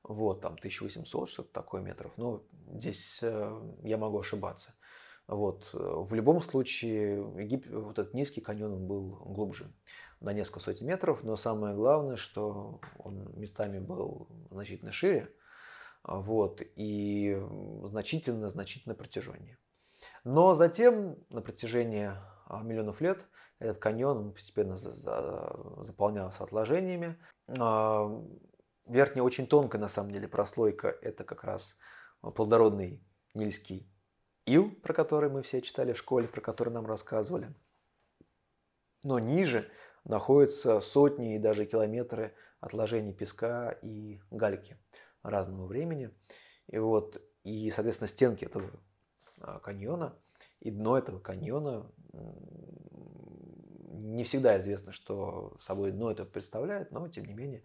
Вот, там 1800, что-то такое метров. Но ну, здесь я могу ошибаться. Вот. В любом случае, Египет, вот этот низкий каньон он был глубже, на несколько сотен метров, но самое главное, что он местами был значительно шире, вот, и значительно-значительно протяженнее. Но затем на протяжении а, миллионов лет этот каньон постепенно заполнялся отложениями. А, верхняя очень тонкая на самом деле прослойка – это как раз а, плодородный нильский ил, про который мы все читали в школе, про который нам рассказывали. Но ниже находятся сотни и даже километры отложений песка и гальки разного времени. И вот, и, соответственно, стенки этого а, каньона, и дно этого каньона не всегда известно, что собой дно это представляет, но тем не менее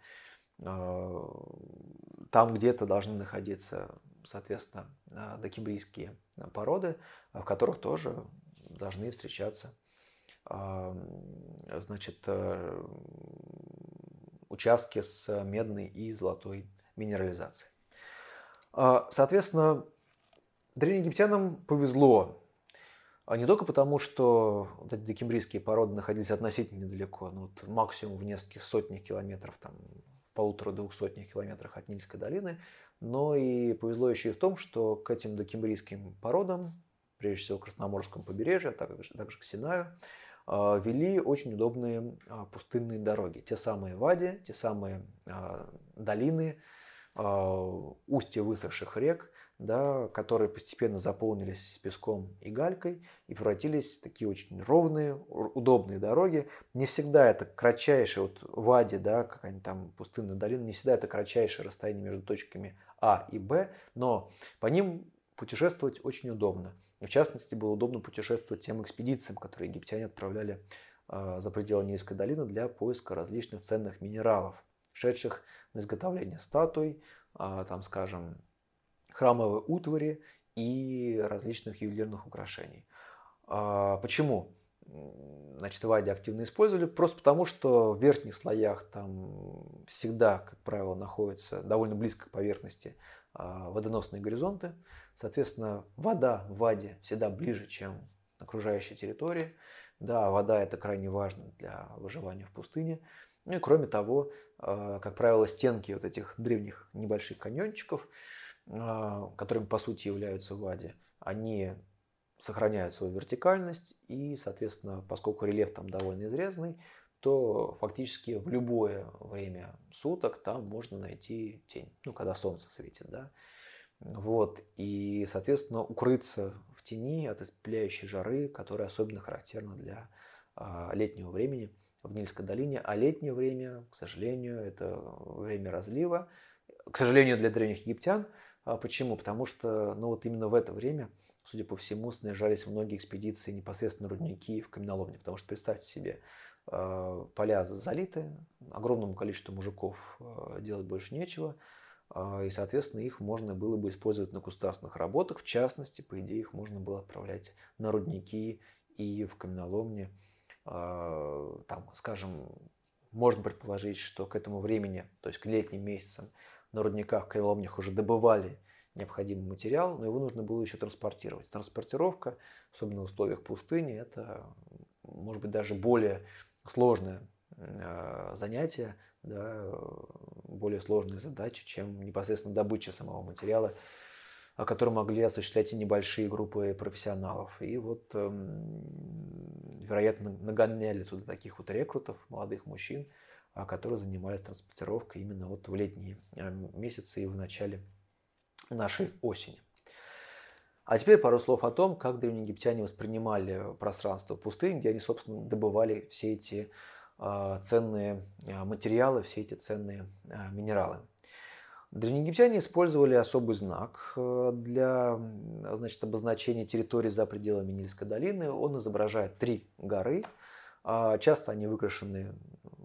а, там где-то должны находиться, соответственно, а, докембрийские породы, в которых тоже должны встречаться значит, э, участки с медной и золотой минерализацией. Соответственно, Древнеегиптянам повезло. А не только потому, что вот эти докембрийские породы находились относительно недалеко, ну, вот максимум в нескольких сотнях километров, там, в полутора-двух сотнях километрах от Нильской долины, но и повезло еще и в том, что к этим докембрийским породам, прежде всего к Красноморскому побережью, а также, также к Синаю, а, вели очень удобные а, пустынные дороги. Те самые вади, те самые долины, устья высохших рек – да, которые постепенно заполнились песком и галькой и превратились в такие очень ровные, удобные дороги. Не всегда это кратчайшее, вот в Аде, да, какая-нибудь там пустынная долина, не всегда это кратчайшее расстояние между точками А и Б, но по ним путешествовать очень удобно. И в частности, было удобно путешествовать тем экспедициям, которые египтяне отправляли а, за пределы Нильской долины для поиска различных ценных минералов, шедших на изготовление статуй, а, там, скажем, храмовой утвари и различных ювелирных украшений. А, почему? Значит, вайди активно использовали, просто потому что в верхних слоях там всегда, как правило, находятся довольно близко к поверхности а, водоносные горизонты. Соответственно, вода в ваде всегда ближе, чем окружающей территории. Да, вода это крайне важно для выживания в пустыне. Ну и кроме того, а, как правило, стенки вот этих древних небольших каньончиков – а, которыми по сути являются ВАДИ, они сохраняют свою вертикальность и, соответственно, поскольку рельеф там довольно изрезанный, то фактически в любое время суток там можно найти тень, ну, когда солнце светит, да. Вот, и, соответственно, укрыться в тени от испепеляющей жары, которая особенно характерна для а, летнего времени в Нильской долине. А летнее время, к сожалению, это время разлива, к сожалению, для древних египтян – а почему? Потому что ну, вот именно в это время, судя по всему, снижались многие экспедиции непосредственно рудники в каменоломне. Потому что представьте себе, а, поля залиты, огромному количеству мужиков а, делать больше нечего, и, соответственно, их можно было бы использовать на государственных работах. В частности, по идее, их можно было отправлять на рудники и в каменоломни. Там, скажем, можно предположить, что к этому времени, то есть к летним месяцам, на рудниках, камнях уже добывали необходимый материал, но его нужно было еще транспортировать. Транспортировка, особенно в условиях пустыни, это может быть даже более сложное а, занятие, да, более сложные задачи, чем непосредственно добыча самого материала, о котором могли осуществлять и небольшие группы профессионалов. И вот, эм, вероятно, нагоняли туда таких вот рекрутов, молодых мужчин, а которые занимались транспортировкой именно вот в летние э, месяцы и в начале нашей осени. А теперь пару слов о том, как древние египтяне воспринимали пространство пустынь, где они, собственно, добывали все эти э, ценные э, материалы, все эти ценные минералы. Древнеегиптяне использовали особый знак для значит, обозначения территории за пределами Нильской долины. Он изображает три горы. А часто они выкрашены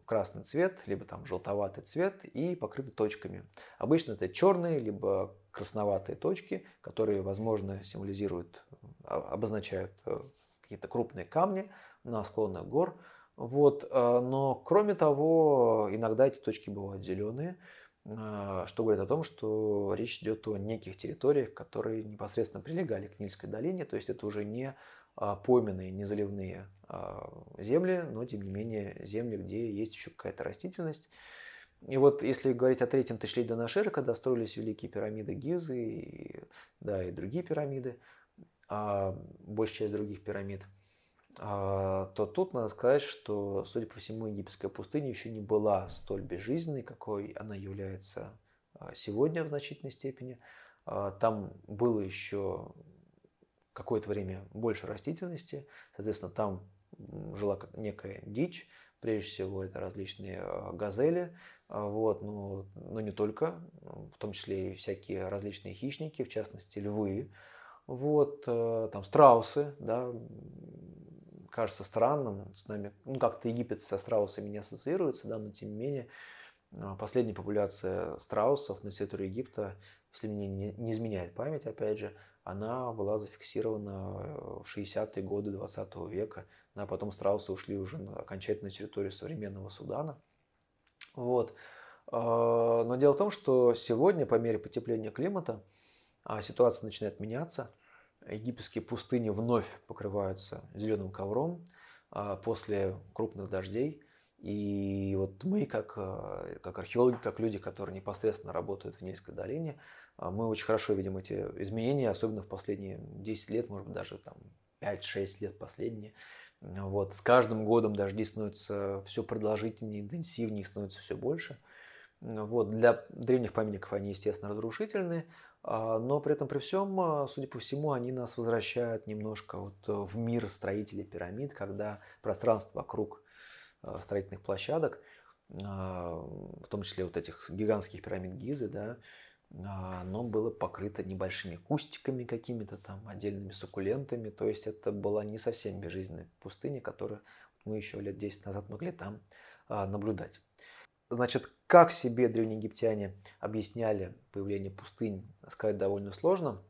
в красный цвет, либо там желтоватый цвет и покрыты точками. Обычно это черные, либо красноватые точки, которые, возможно, символизируют, а, обозначают э, какие-то крупные камни на склонах гор. Вот. Э, но, кроме того, иногда эти точки бывают зеленые, э, что говорит о том, что речь идет о неких территориях, которые непосредственно прилегали к Нильской долине, то есть это уже не а, пойменные, не заливные а, земли, но тем не менее земли, где есть еще какая-то растительность. И вот если говорить о третьем тысячелетии до нашей эры, когда строились великие пирамиды Гизы и, да, и другие пирамиды, а большая часть других пирамид, а, то тут надо сказать, что, судя по всему, египетская пустыня еще не была столь безжизненной, какой она является а, сегодня в значительной степени. там было еще какое-то время больше растительности, соответственно, там жила некая дичь, прежде всего это различные а, газели, а, вот, ну, но ну, не только, в том числе и всякие различные хищники, в частности львы, вот, э, там страусы, да, кажется странным, с нами, ну как-то Египет со страусами не ассоциируется, да, но тем не менее а, последняя популяция страусов на территории Египта, если мне не изменяет память, опять же, она была зафиксирована э, в 60-е годы 20 века, да, потом страусы ушли уже на окончательную территорию современного Судана. Вот. А, но дело в том, что сегодня, по мере потепления климата, а, ситуация начинает меняться. Египетские пустыни вновь покрываются зеленым ковром а, после крупных дождей. И вот мы, как, как археологи, как люди, которые непосредственно работают в Нильской долине, мы очень хорошо видим эти изменения, особенно в последние 10 лет, может быть, даже там 5-6 лет последние. Вот. С каждым годом дожди становятся все продолжительнее, интенсивнее, их становится все больше. Вот. Для древних памятников они, естественно, разрушительны, а, но при этом при всем, а, судя по всему, они нас возвращают немножко вот э, в мир строителей пирамид, когда пространство вокруг э, строительных площадок, а, в том числе вот этих гигантских пирамид Гизы, да, оно а, было покрыто небольшими кустиками какими-то там, отдельными суккулентами. То есть это была не совсем безжизненная пустыня, которую мы еще лет 10 назад могли там а, наблюдать. Значит, как себе древние египтяне объясняли появление пустынь, сказать довольно сложно.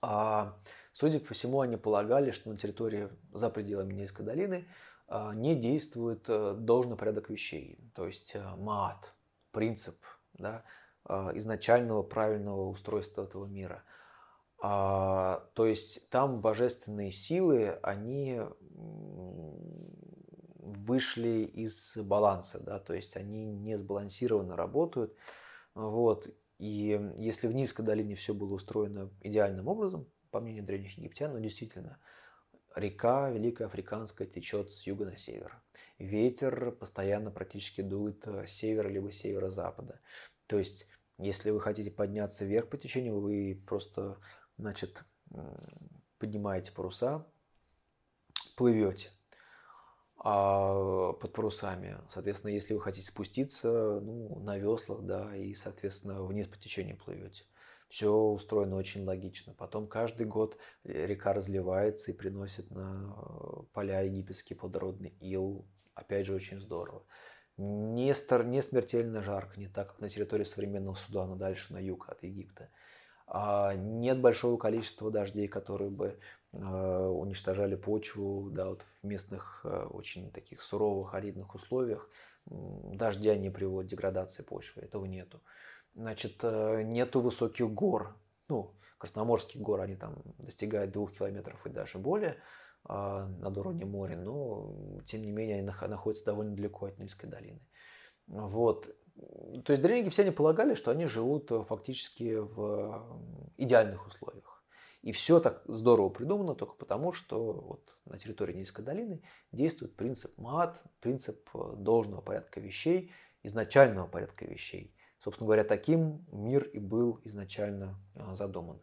А, судя по всему, они полагали, что на территории за пределами Нильской долины а, не действует а, должный порядок вещей, то есть а, э, маат, принцип, да, а, изначального правильного устройства этого мира. А, то есть там божественные силы, они вышли из баланса, да, то есть они не сбалансированно работают. Вот. И если в Низкой долине все было устроено идеальным образом, по мнению древних египтян, ну действительно, река Великая Африканская течет с юга на север. Ветер постоянно практически дует э, с севера либо с северо-запада. То есть если вы хотите подняться вверх по течению, вы просто, значит, поднимаете паруса, плывете а под парусами. Соответственно, если вы хотите спуститься, ну, на веслах, да, и, соответственно, вниз по течению плывете. Все устроено очень логично. Потом каждый год река разливается и приносит на э, поля египетский плодородный ил. Опять же, очень здорово не, стар, не смертельно жарко, не так, как на территории современного Судана, дальше на юг от Египта. А нет большого количества дождей, которые бы а, уничтожали почву да, вот в местных а, очень таких суровых, аридных условиях. Дождя не приводят к деградации почвы, этого нету. Значит, э, нету высоких гор. Ну, Красноморские горы, они там достигают двух километров и даже более. А, над уровнем моря, но тем не менее они находятся довольно далеко от Нильской долины. Вот. То есть древние египтяне полагали, что они живут э, фактически в э, идеальных условиях. И все так здорово придумано только потому, что вот на территории Нильской долины действует принцип МААТ, принцип э, должного порядка вещей, изначального порядка вещей. Собственно говоря, таким мир и был изначально задуман.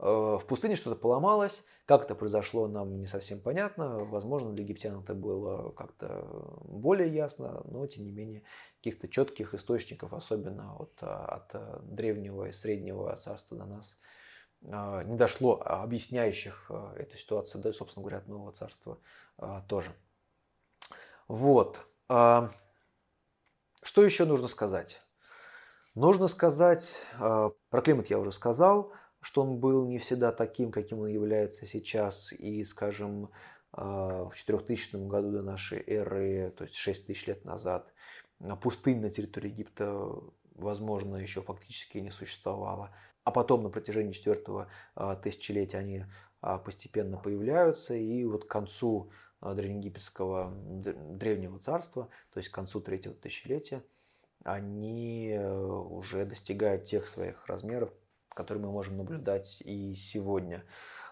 Э, в пустыне что-то поломалось, как это произошло, нам не совсем понятно. Возможно, для египтян это было как-то более ясно, но тем не менее каких-то четких источников, особенно э, от, от э, древнего и среднего царства до нас, не дошло, а объясняющих эту ситуацию, да и, собственно говоря, от нового царства тоже. Вот. Что еще нужно сказать? Нужно сказать, про климат я уже сказал, что он был не всегда таким, каким он является сейчас, и, скажем, а, в 4000 году до нашей эры, то есть 6000 лет назад, а, пустынь на территории Египта, возможно, еще фактически не существовала. А потом на протяжении четвертого а, тысячелетия они постепенно появляются, и вот к концу древнеегипетского древнего царства, то есть к концу третьего тысячелетия, они э, уже достигают тех своих размеров, который мы можем наблюдать и сегодня.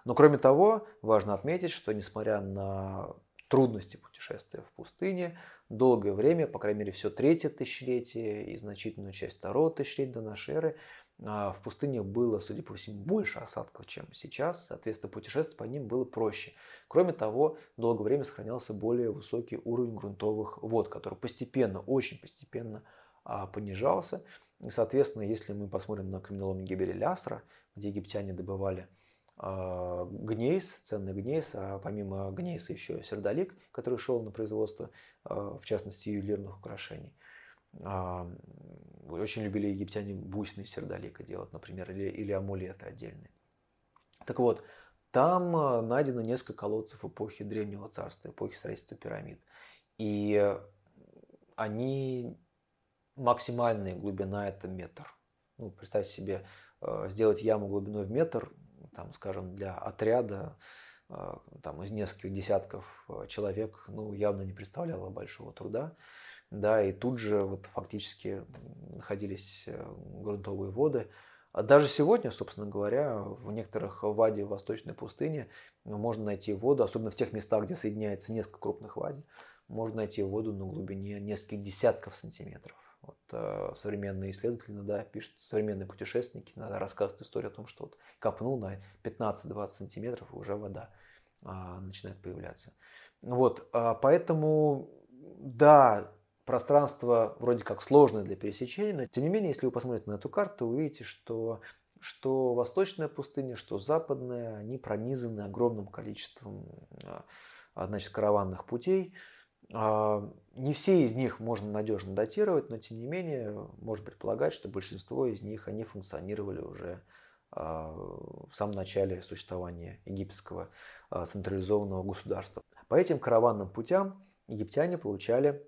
Но кроме того, важно отметить, что несмотря на трудности путешествия в пустыне, долгое время, по крайней мере, все третье тысячелетие и значительную часть второго тысячелетия до нашей эры, а, в пустыне было, судя по всему, больше осадков, чем сейчас. Соответственно, путешествовать по ним было проще. Кроме того, долгое время сохранялся более высокий уровень грунтовых вод, который постепенно, очень постепенно а, понижался. И, соответственно, если мы посмотрим на каменоломни Гебеля Лясра, где египтяне добывали а, гнейс, ценный гнейс, а помимо гнейса еще сердолик, который шел на производство, а, в частности, ювелирных украшений. А, очень любили египтяне бусины из сердолика делать, например, или, или амулеты отдельные. Так вот, там найдено несколько колодцев эпохи Древнего Царства, эпохи строительства пирамид. И они максимальная глубина это метр. Ну, представьте себе, э, сделать яму глубиной в метр, там, скажем, для отряда э, там, из нескольких десятков э, человек, ну, явно не представляло большого труда. Да, и тут же вот фактически находились грунтовые воды. А даже сегодня, собственно говоря, в некоторых ваде в восточной пустыне можно найти воду, особенно в тех местах, где соединяется несколько крупных вади, можно найти воду на глубине нескольких десятков сантиметров. Вот, э, современные исследователи иногда пишут, современные путешественники иногда рассказывают историю о том, что вот копнул на 15-20 сантиметров, и уже вода э, начинает появляться. Вот, э, поэтому, да, пространство вроде как сложное для пересечения, но тем не менее, если вы посмотрите на эту карту, вы увидите, что что восточная пустыня, что западная, они пронизаны огромным количеством а, значит, караванных путей, а, не все из них можно надежно датировать, но тем не менее можно предполагать, что большинство из них они функционировали уже а, в самом начале существования египетского а, централизованного государства. По этим караванным путям египтяне получали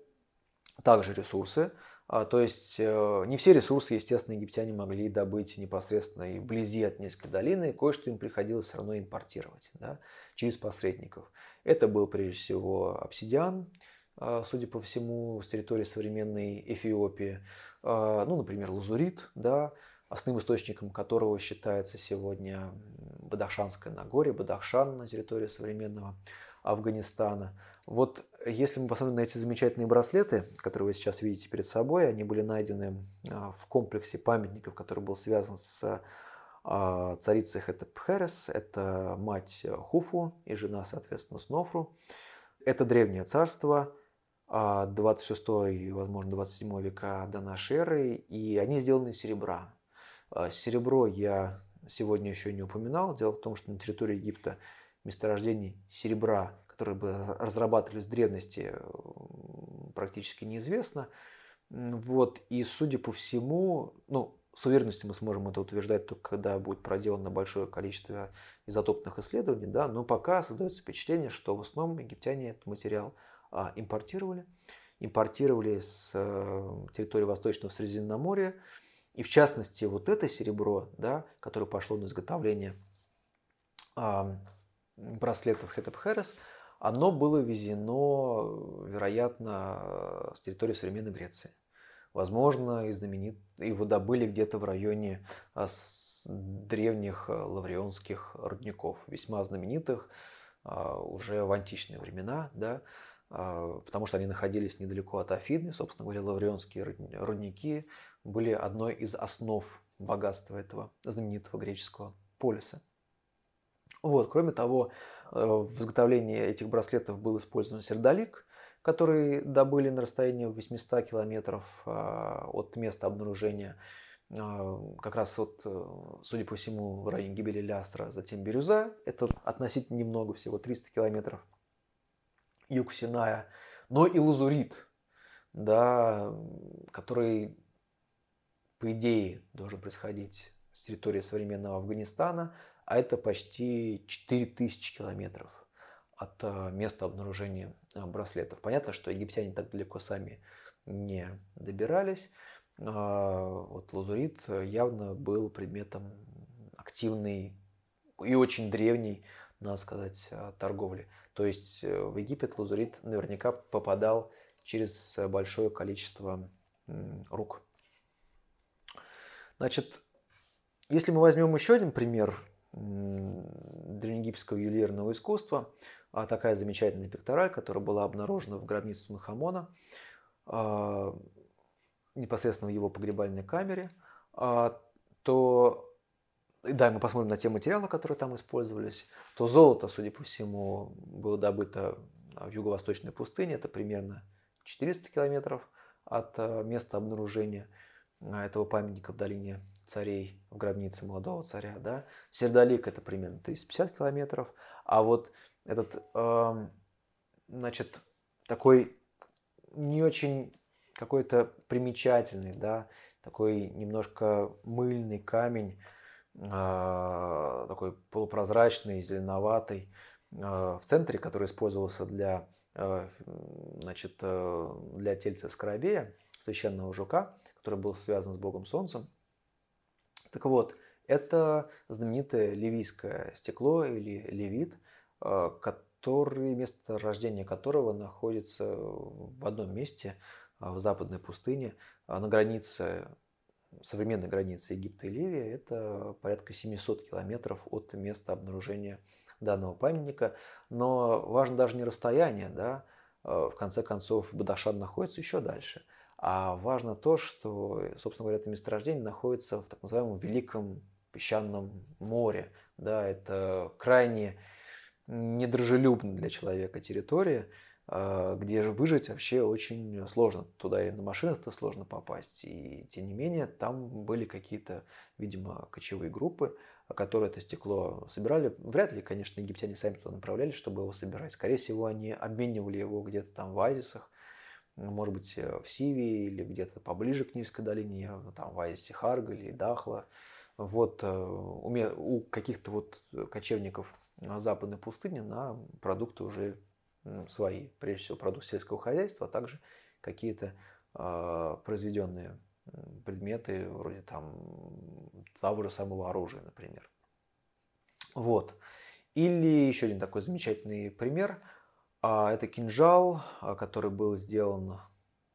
также ресурсы, а, то есть э, не все ресурсы, естественно, египтяне могли добыть непосредственно и вблизи от Нильской долины. Кое-что им приходилось все равно импортировать да, через посредников. Это был прежде всего обсидиан, а, судя по всему, с территории современной Эфиопии. А, ну, например, лазурит, да, основным источником которого считается сегодня Бадахшанское Нагорье, Бадахшан на территории современного Афганистана. Вот если мы посмотрим на эти замечательные браслеты, которые вы сейчас видите перед собой, они были найдены а, в комплексе памятников, который был связан с а, царицей Хетепхерес. Это мать Хуфу и жена, соответственно, Снофру. Это древнее царство, 26 а, и, возможно, 27 века до нашей эры, и они сделаны из серебра. Серебро я сегодня еще не упоминал. Дело в том, что на территории Египта месторождений серебра которые бы разрабатывались в древности, э, практически неизвестно. Вот, и судя по всему, ну, с уверенностью мы сможем это утверждать только когда будет проделано большое количество изотопных исследований, да, но пока создается впечатление, что в основном египтяне этот материал а, импортировали, импортировали с а, территории Восточного Средиземноморья, и в частности вот это серебро, да, которое пошло на изготовление а, браслетов Хетепхерес, Херес, оно было везено, э, вероятно, э, с территории современной Греции. Возможно, и знаменит, его добыли где-то в районе э, древних лаврионских рудников, весьма знаменитых уже в античные времена, да, потому что они находились недалеко от Афины. Собственно говоря, лаврионские рудники были одной из основ богатства этого знаменитого греческого полиса. Вот. Кроме того, э, в изготовлении этих браслетов был использован сердолик, который добыли на расстоянии 800 километров а, от места обнаружения а, как раз вот, э, судя по всему, в районе гибели Лястра, затем Бирюза, это относительно немного, всего 300 километров, юг Синая, но и лазурит, да, который, по идее, должен происходить с территории современного Афганистана – а это почти 4000 километров от а, места обнаружения а, браслетов. Понятно, что египтяне так далеко сами не добирались. А, вот лазурит явно был предметом активной и очень древней, надо сказать, торговли. То есть э, в Египет лазурит наверняка попадал через большое количество рук. Значит, если мы возьмем еще один пример древнеегипетского ювелирного искусства, а такая замечательная пектораль, которая была обнаружена в гробнице Тунхамона, а, непосредственно в его погребальной камере, а, то да, мы посмотрим на те материалы, которые там использовались, то золото, судя по всему, было добыто в юго-восточной пустыне, это примерно 400 километров от э, места обнаружения а, этого памятника в долине царей в гробнице молодого царя, да, Сердолик это примерно 350 километров, а вот этот, э, значит, такой не очень какой-то примечательный, да, такой немножко мыльный камень, э, такой полупрозрачный, зеленоватый, э, в центре, который использовался для, э, значит, э, для тельца скоробея, священного жука, который был связан с Богом Солнцем – так вот, это знаменитое ливийское стекло или левит, а, который, место рождения которого находится в одном месте а, в западной пустыне а, на границе современной границы Египта и Ливии. Это порядка 700 километров от места обнаружения данного памятника. Но важно даже не расстояние, да, в конце концов Бадашан находится еще дальше – а важно то, что, э, собственно говоря, это месторождение находится в так называемом Великом песчаном море. Да, это крайне недружелюбная для человека территория, а, где же выжить вообще очень сложно. Туда и на машинах-то сложно попасть. И тем не менее, там были какие-то, видимо, кочевые группы, а, которые это стекло собирали. Вряд ли, конечно, египтяне сами туда направлялись, чтобы его собирать. Скорее всего, они обменивали его где-то там в оазисах может быть, э, в Сивии или где-то поближе к Нильской долине, ну, там в Айсе Харга или Дахла. Вот э, у каких-то вот кочевников западной пустыни на продукты уже свои, прежде всего продукты сельского хозяйства, а также какие-то э, произведенные предметы, вроде там того же самого оружия, например. Вот. Или еще один такой замечательный пример – а это кинжал, а, который был сделан,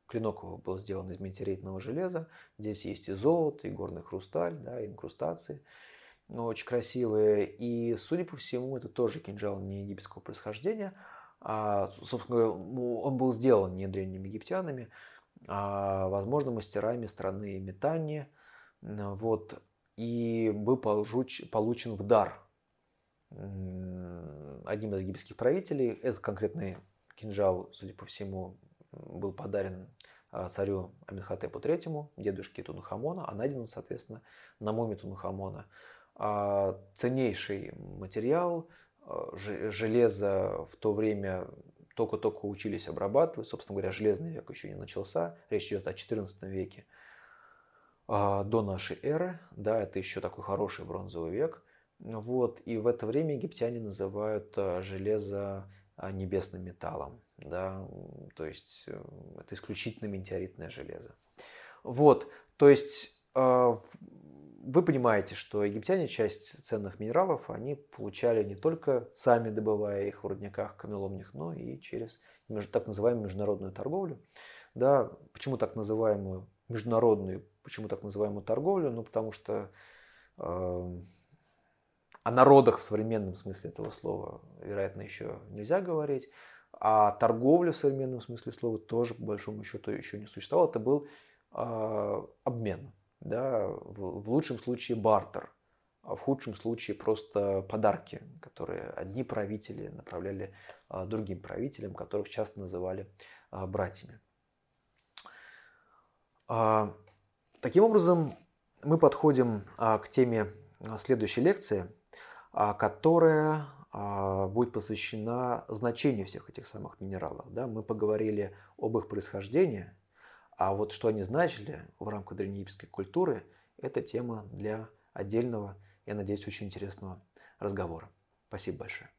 клинок был сделан из метеоритного железа. Здесь есть и золото, и горный хрусталь, да, и инкрустации ну, очень красивые. И, судя по всему, это тоже кинжал не египетского происхождения. А, собственно говоря, ну, он был сделан не древними египтянами, а, возможно, мастерами страны Метания. Вот. И был получен в дар одним из египетских правителей. Этот конкретный кинжал, судя по всему, был подарен а, царю Аминхотепу III, дедушке Тунухамона, а найден он, соответственно, на муме Тунухамона. А, ценнейший материал, а, железо в то время только-только учились обрабатывать. Собственно говоря, железный век еще не начался. Речь идет о XIV веке до нашей эры. Да, это еще такой хороший бронзовый век. Вот, и в это время египтяне называют э, железо а, небесным металлом. Да? То есть э, это исключительно метеоритное железо. Вот, то есть а, вы понимаете, что египтяне часть ценных минералов они получали не только сами добывая их в рудниках, камеломнях, но и через так называемую международную торговлю. Да, почему так называемую международную, почему так называемую торговлю? Ну, потому что э, о народах в современном смысле этого слова, вероятно, еще нельзя говорить. А торговля в современном смысле слова тоже, по большому счету, еще не существовала. Это был э, обмен. Да? В, в лучшем случае бартер, а в худшем случае просто подарки, которые одни правители направляли э, другим правителям, которых часто называли э, братьями. Э, таким образом, мы подходим э, к теме следующей лекции – а, которая а, будет посвящена значению всех этих самых минералов. Да? Мы поговорили об их происхождении, а вот что они значили в рамках древнеегипетской культуры, это тема для отдельного, я надеюсь, очень интересного разговора. Спасибо большое.